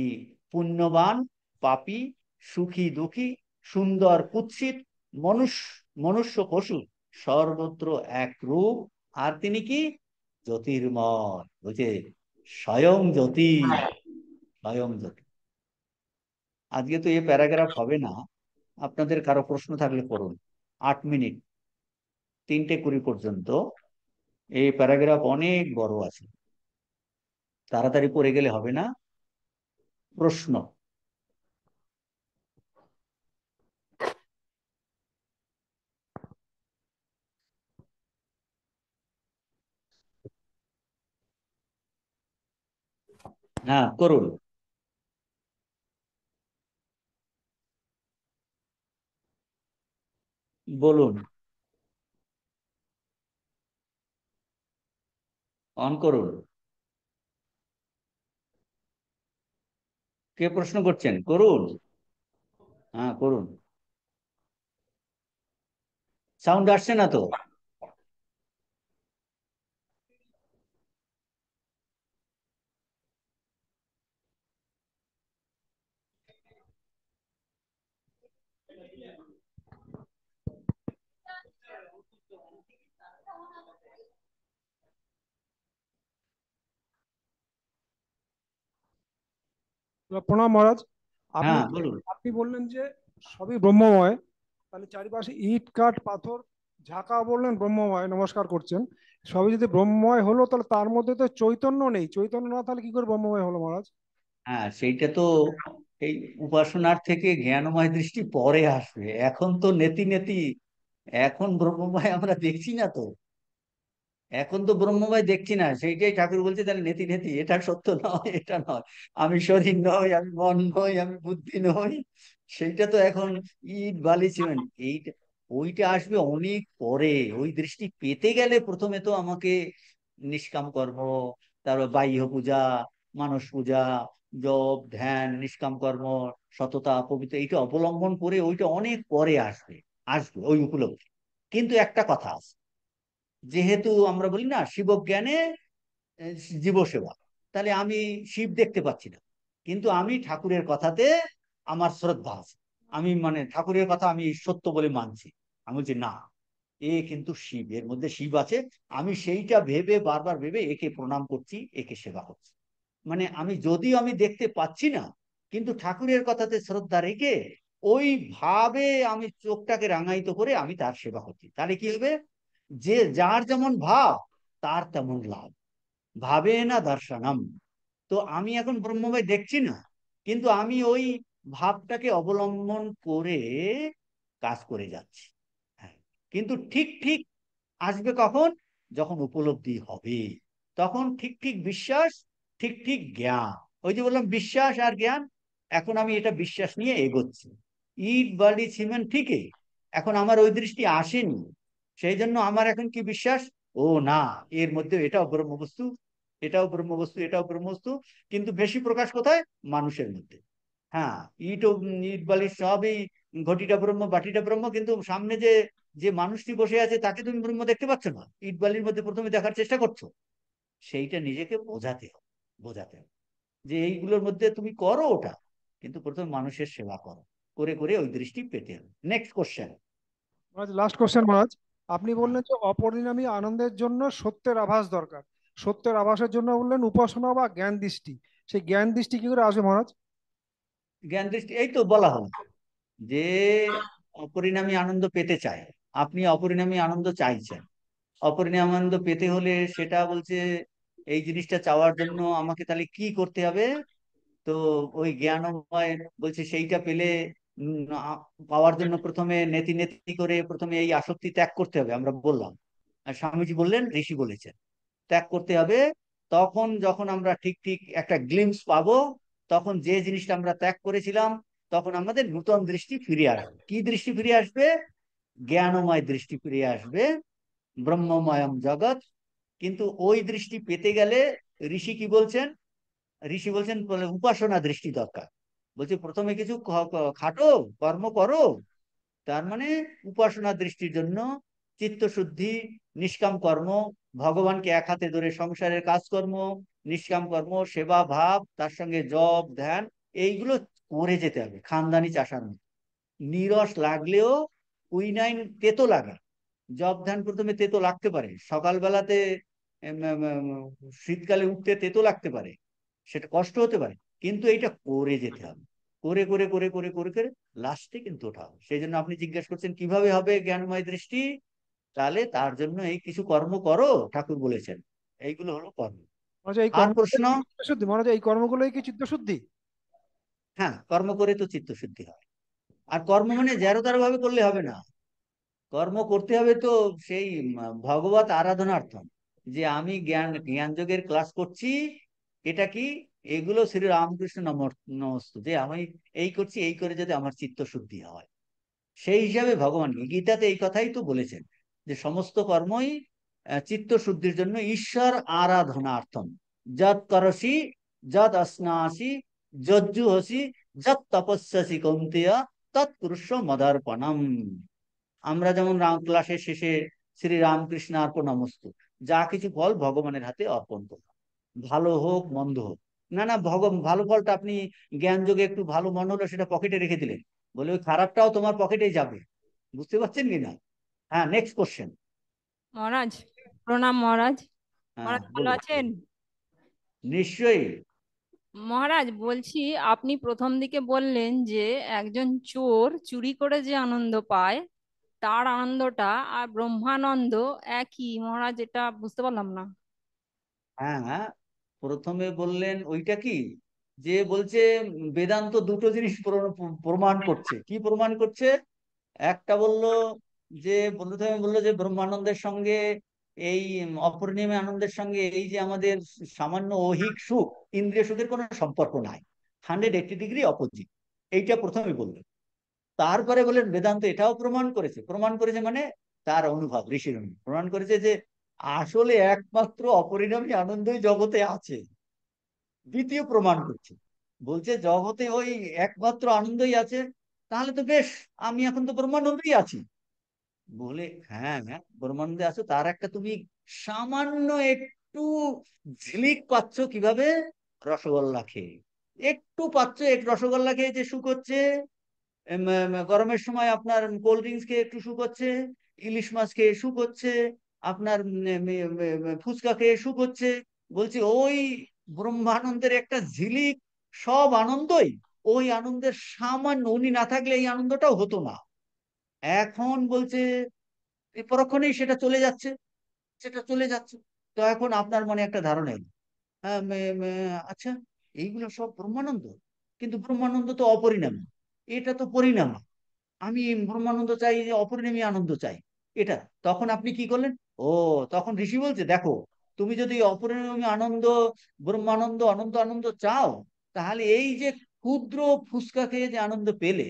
পুণ্যবান পাপি সুখী দুঃখী সুন্দর কুৎসিত মনুষ্য মনুষ্য পশু সর্বত্র এক রূপ আর তিনি কি জ্যোতির্ময় বুঝে স্বয়ং জ্যোতি স্বয়ং জ্যোতি আজকে তো এই প্যারাগ্রাফ হবে না আপনাদের কারো প্রশ্ন থাকলে করুন আট মিনিট তিনটে কুড়ি পর্যন্ত এই প্যারাগ্রাফ অনেক বড় আছে তাড়াতাড়ি করে গেলে হবে না প্রশ্ন হ্যাঁ করুন বলুন অন করুন কে প্রশ্ন করছেন করুন হ্যাঁ করুন সাউন্ড আসছে না তো প্রণাম মহারাজ হ্যাঁ, আপনি বললেন যে সবই ব্রহ্মময় তাহলে চারিপাশে ইট কাঠ পাথর ঝাঁকা বললেন ব্রহ্মময় নমস্কার করছেন সবই যদি ব্রহ্মময় হলো তাহলে তার মধ্যে তো চৈতন্য নেই চৈতন্য না তাহলে কি করে ব্রহ্মময় হলো মহারাজ হ্যাঁ সেইটা তো এই উপাসনার থেকে জ্ঞানময় দৃষ্টি পরে আসবে এখন তো নেতি নেতি এখন ব্রহ্মময় আমরা দেখছি না তো এখন তো ব্রহ্মময় দেখছি না সেইটাই ঠাকুর বলছে তাহলে নেতি নেতি এটা সত্য নয় এটা নয় আমি শরীর নই আমি মন নই আমি বুদ্ধি নই সেইটা তো এখন ইট বালি সিমেন্ট এইটা ওইটা আসবে অনেক পরে ওই দৃষ্টি পেতে গেলে প্রথমে তো আমাকে নিষ্কাম কর্ম তারপর বাহ্য পূজা মানস পূজা জব ধ্যান নিষ্কাম কর্ম সততা পবিত্র এইটা অবলম্বন করে ওইটা অনেক পরে আসবে আসবে ওই উপলব্ধি কিন্তু একটা কথা আছে যেহেতু আমরা বলি না শিবজ্ঞানে জীবসেবা তাহলে আমি শিব দেখতে পাচ্ছি না কিন্তু আমি ঠাকুরের কথাতে আমার শ্রদ্ধা আছে আমি মানে ঠাকুরের কথা আমি সত্য বলে মানছি আমি বলছি না এ কিন্তু শিব এর মধ্যে শিব আছে আমি সেইটা ভেবে বারবার ভেবে একে প্রণাম করছি একে সেবা করছি মানে আমি যদিও আমি দেখতে পাচ্ছি না কিন্তু ঠাকুরের কথাতে শ্রদ্ধা রেখে ওই ভাবে আমি চোখটাকে রাঙায়িত করে আমি তার সেবা করছি তাহলে কি হবে যে যার যেমন ভাব তার তেমন লাভ ভাবে না দর্শনম তো আমি এখন ব্রহ্মময় দেখছি না কিন্তু আমি ওই ভাবটাকে অবলম্বন করে কাজ করে যাচ্ছি হ্যাঁ, কিন্তু ঠিক ঠিক আসবে কখন যখন উপলব্ধি হবে তখন ঠিক ঠিক বিশ্বাস ঠিক ঠিক জ্ঞান ওই যে বললাম বিশ্বাস আর জ্ঞান এখন আমি এটা বিশ্বাস নিয়ে এগোচ্ছি ইট বালি সিমেন্ট ঠিকই এখন আমার ওই দৃষ্টি আসেনি সেই জন্য আমার এখন কি বিশ্বাস ও না এর মধ্যে এটাও ব্রহ্ম বস্তু এটাও ব্রহ্ম বস্তু এটাও ব্রহ্ম বস্তু কিন্তু বেশি প্রকাশ কোথায় মানুষের মধ্যে হ্যাঁ ইট ইট বালিশ সবই ঘটিটা ব্রহ্ম বাটিটা ব্রহ্ম কিন্তু সামনে যে যে মানুষটি বসে আছে তাকে তুমি ব্রহ্ম দেখতে পাচ্ছ না ইট বালির মধ্যে প্রথমে দেখার চেষ্টা করছো সেইটা নিজেকে বোঝাতে হবে বোঝাতে হবে যে এইগুলোর মধ্যে তুমি করো ওটা কিন্তু প্রথমে মানুষের সেবা করো করে করে ওই দৃষ্টি পেতে হবে next question last question Maharaj আপনি বললেন যে অপরিণামী আনন্দের জন্য সত্যের আভাস দরকার সত্যের আভাসের জন্য বললেন উপাসনা বা জ্ঞান দৃষ্টি সেই জ্ঞান দৃষ্টি কি করে আসবে মহারাজ জ্ঞান দৃষ্টি এই তো বলা হল যে অপরিণামী আনন্দ পেতে চায় আপনি অপরিণামী আনন্দ চাইছেন অপরিণামী আনন্দ পেতে হলে সেটা বলছে এই জিনিসটা চাওয়ার জন্য আমাকে তাহলে কি করতে হবে তো ওই জ্ঞানময় বলছে সেইটা পেলে পাওয়ার জন্য প্রথমে নেতি নেতি করে প্রথমে এই আসক্তি ত্যাগ করতে হবে আমরা বললাম স্বামীজি বললেন ঋষি বলেছেন ত্যাগ করতে হবে তখন যখন আমরা ঠিক ঠিক একটা গ্লিমস পাবো তখন যে জিনিসটা আমরা ত্যাগ করেছিলাম তখন আমাদের নূতন দৃষ্টি ফিরে আসবে কি দৃষ্টি ফিরে আসবে জ্ঞানময় দৃষ্টি ফিরে আসবে ব্রহ্মময়ম জগৎ কিন্তু ওই দৃষ্টি পেতে গেলে ঋষি কি বলছেন ঋষি বলছেন উপাসনা দৃষ্টি দরকার বলছে প্রথমে কিছু খাটো কর্ম করো তার মানে উপাসনা দৃষ্টির জন্য চিত্তশুদ্ধি নিষ্কাম কর্ম ভগবানকে এক হাতে ধরে সংসারের কাজকর্ম নিষ্কাম কর্ম সেবা ভাব তার সঙ্গে জব ধ্যান এইগুলো করে যেতে হবে খানদানি চাষার মতো নিরস লাগলেও কুইনাইন তেতো লাগা জব ধ্যান প্রথমে তেতো লাগতে পারে সকালবেলাতে শীতকালে উঠতে তেতো লাগতে পারে সেটা কষ্ট হতে পারে কিন্তু এটা করে যেতে হবে করে করে করে করে করে করে লাস্টে কিন্তু ওঠা হবে সেই জন্য আপনি জিজ্ঞাসা করছেন কিভাবে হবে জ্ঞানময় দৃষ্টি তাহলে তার জন্য এই কিছু কর্ম করো ঠাকুর বলেছেন এইগুলো হলো কর্ম হ্যাঁ কর্ম করে তো চিত্ত শুদ্ধি হয় আর কর্ম মানে জেরো ভাবে করলে হবে না কর্ম করতে হবে তো সেই ভগবত আরাধনার্থম যে আমি জ্ঞান জ্ঞান যোগের ক্লাস করছি এটা কি এগুলো শ্রী রামকৃষ্ণ যে আমি এই করছি এই করে যদি আমার চিত্ত শুদ্ধি হয় সেই হিসাবে ভগবান গীতাতে এই কথাই তো বলেছেন যে সমস্ত কর্মই চিত্ত শুদ্ধির জন্য ঈশ্বর আরাধনার্থম যত করসি যত অস্নাসি যজ্জু হসি যত তপস্যাসি কমতিয়া তৎপুরুষ মদার্পণম আমরা যেমন রাম ক্লাসের শেষে শ্রী রামকৃষ্ণ অর্পণ যা কিছু ফল ভগবানের হাতে অর্পণ করলাম ভালো হোক মন্দ হোক না না ভগ ভালো ফলটা আপনি জ্ঞান যোগে একটু ভালো মন হলো সেটা পকেটে রেখে দিলেন বলে ওই খারাপটাও তোমার পকেটে যাবে বুঝতে পারছেন কি না হ্যাঁ নেক্সট কোশ্চেন মহারাজ প্রণাম মহারাজ হ্যাঁ, মহারাজ ভালো আছেন নিশ্চয়ই মহারাজ বলছি আপনি প্রথম দিকে বললেন যে একজন চোর চুরি করে যে আনন্দ পায় তার আনন্দটা আর ব্রহ্মানন্দ একই মহারাজ এটা বুঝতে পারলাম না হ্যাঁ, হ্যাঁ প্রথমে বললেন ওইটা কি যে বলছে বেদান্ত দুটো জিনিস প্রমাণ করছে কি প্রমাণ করছে একটা বলল যে প্রথমে বললো যে ব্রহ্মানন্দের সঙ্গে এই অপরিণিমে আনন্দের সঙ্গে এই যে আমাদের সামান্য অহিক সুখ ইন্দ্রিয় সুখের কোনো সম্পর্ক নাই হান্ড্রেড এইটি ডিগ্রি অপোজিট এইটা প্রথমে বললেন তারপরে বললেন বেদান্ত এটাও প্রমাণ করেছে প্রমাণ করেছে মানে তার অনুভব ঋষির অনুভব প্রমাণ করেছে যে আসলে একমাত্র অপরিণামী আনন্দই জগতে আছে দ্বিতীয় প্রমাণ করছে বলছে জগতে ওই একমাত্র আনন্দই আছে তাহলে তো বেশ আমি এখন তো ব্রহ্মানন্দই আছি বলে হ্যাঁ হ্যাঁ ব্রহ্মানন্দে আছো তার একটা তুমি সামান্য একটু ঝিলিক পাচ্ছ কিভাবে রসগোল্লা খেয়ে একটু পাচ্ছ এক রসগোল্লা খেয়ে যে সুখ হচ্ছে গরমের সময় আপনার কোল্ড ড্রিঙ্কস খেয়ে একটু সুখ হচ্ছে ইলিশ মাছ খেয়ে সুখ হচ্ছে আপনার ফুচকা খেয়ে সুখ হচ্ছে বলছি ওই ব্রহ্মানন্দের একটা ঝিলিক সব আনন্দই ওই আনন্দের সামান্য উনি না থাকলে এই আনন্দটাও হতো না এখন বলছে পরক্ষণেই সেটা চলে যাচ্ছে সেটা চলে যাচ্ছে তো এখন আপনার মনে একটা ধারণা এলো হ্যাঁ, আচ্ছা এইগুলো সব ব্রহ্মানন্দ কিন্তু ব্রহ্মানন্দ তো অপরিণামী এটা তো পরিণামা আমি ব্রহ্মানন্দ চাই যে অপরিণামী আনন্দ চাই এটা তখন আপনি কি করলেন ও তখন ঋষি বলছে দেখো তুমি যদি অপরিণামী আনন্দ ব্রহ্মানন্দ অনন্ত আনন্দ চাও তাহলে এই যে ক্ষুদ্র ফুসকা খেয়ে যে আনন্দ পেলে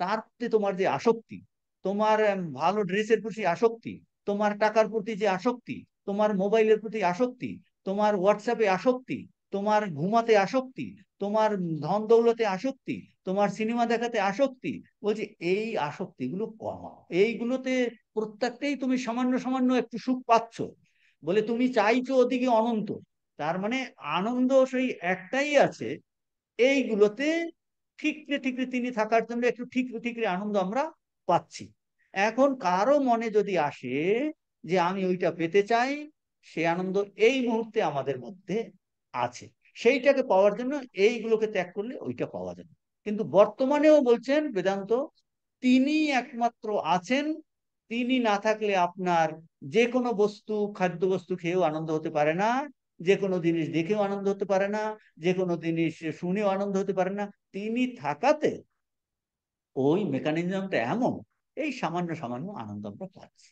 তার প্রতি তোমার যে আসক্তি তোমার ভালো ড্রেসের প্রতি আসক্তি তোমার টাকার প্রতি যে আসক্তি তোমার মোবাইলের প্রতি আসক্তি তোমার হোয়াটসঅ্যাপে আসক্তি তোমার ঘুমাতে আসক্তি তোমার ধন দৌলতে আসক্তি তোমার সিনেমা দেখাতে আসক্তি বলছি এই আসক্তিগুলো কমাও এইগুলোতে প্রত্যেকটাই তুমি সামান্য সামান্য একটু সুখ পাচ্ছ বলে তুমি চাইছো ওদিকে অনন্ত তার মানে আনন্দ সেই একটাই আছে এইগুলোতে ঠিকরে ঠিকরে তিনি থাকার জন্য একটু ঠিকরে ঠিকরে আনন্দ আমরা পাচ্ছি এখন কারো মনে যদি আসে যে আমি ওইটা পেতে চাই সে আনন্দ এই মুহূর্তে আমাদের মধ্যে আছে সেইটাকে পাওয়ার জন্য এইগুলোকে ত্যাগ করলে ওইটা পাওয়া যাবে কিন্তু বর্তমানেও বলছেন বেদান্ত তিনি একমাত্র আছেন তিনি না থাকলে আপনার যে কোনো বস্তু খাদ্য বস্তু খেয়েও আনন্দ হতে পারে না যে কোনো জিনিস দেখেও আনন্দ হতে পারে না যে কোনো জিনিস শুনেও আনন্দ হতে পারে না তিনি থাকাতে ওই মেকানিজমটা এমন এই সামান্য সামান্য আনন্দ আমরা পাচ্ছি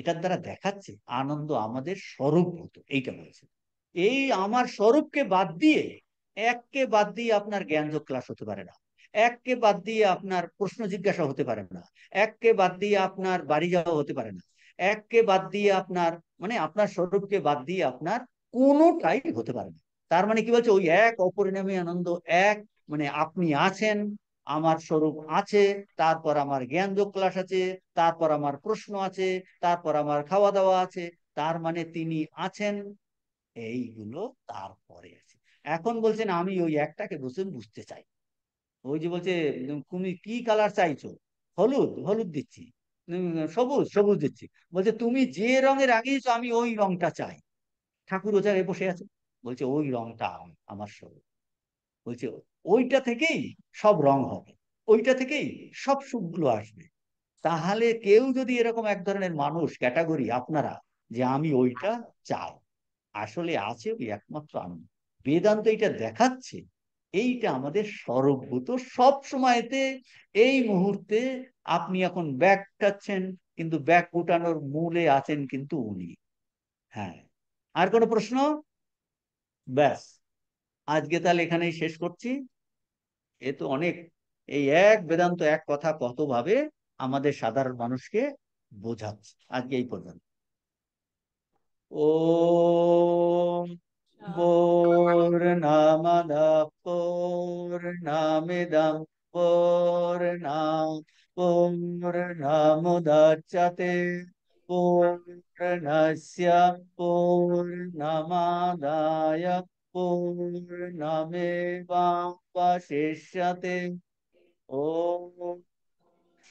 এটার দ্বারা দেখাচ্ছে আনন্দ আমাদের স্বরূপ হতো এইটা বলছে এই আমার স্বরূপকে বাদ দিয়ে এককে বাদ দিয়ে আপনার জ্ঞানযোগ ক্লাস হতে পারে না এককে বাদ দিয়ে আপনার প্রশ্ন জিজ্ঞাসা হতে পারে না এককে বাদ দিয়ে আপনার বাড়ি যাওয়া হতে পারে না এককে বাদ দিয়ে আপনার মানে আপনার স্বরূপকে বাদ দিয়ে আপনার কোনোটাই হতে পারে না তার মানে কি বলছে ওই এক অপরিণামী আনন্দ এক মানে আপনি আছেন আমার স্বরূপ আছে তারপর আমার জ্ঞান যোগ ক্লাস আছে তারপর আমার প্রশ্ন আছে তারপর আমার খাওয়া দাওয়া আছে তার মানে তিনি আছেন এইগুলো তারপরে আছে এখন বলছেন আমি ওই একটাকে বসে বুঝতে চাই ওই যে বলছে তুমি কি কালার চাইছো হলুদ হলুদ দিচ্ছি সবুজ সবুজ দিচ্ছি বলছে তুমি যে রঙে রাঙিয়েছো আমি ওই রংটা চাই ঠাকুর ও বসে আছে বলছে ওই রংটা আমার সবুজ বলছে ওইটা থেকেই সব রং হবে ওইটা থেকেই সব সুখগুলো আসবে তাহলে কেউ যদি এরকম এক ধরনের মানুষ ক্যাটাগরি আপনারা যে আমি ওইটা চাই আসলে আছে ওই একমাত্র আনন্দ বেদান্ত এটা দেখাচ্ছে এইটা আমাদের সর্বভূত সব সময়তে এই মুহূর্তে আপনি এখন ব্যাগ টাচ্ছেন কিন্তু ব্যাগ উঠানোর মূলে আছেন কিন্তু উনি হ্যাঁ আর কোনো প্রশ্ন ব্যাস আজকে তাহলে এখানেই শেষ করছি এ তো অনেক এই এক বেদান্ত এক কথা কতভাবে আমাদের সাধারণ মানুষকে বোঝাচ্ছে আজকে এই পর্যন্ত ॐ हाँ। पूर्णमदः पूर्णमिदं पूर्णां पूर्णमुदच्यते पूर्णस्य पूर्णमादाय पूर्णमेवावशिष्यते ॐ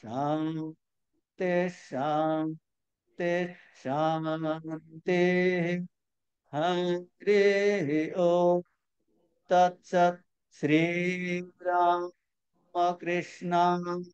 शान्ति शान्ति शान्ते शान्ते हरे ओ तत्सत् कृष्ण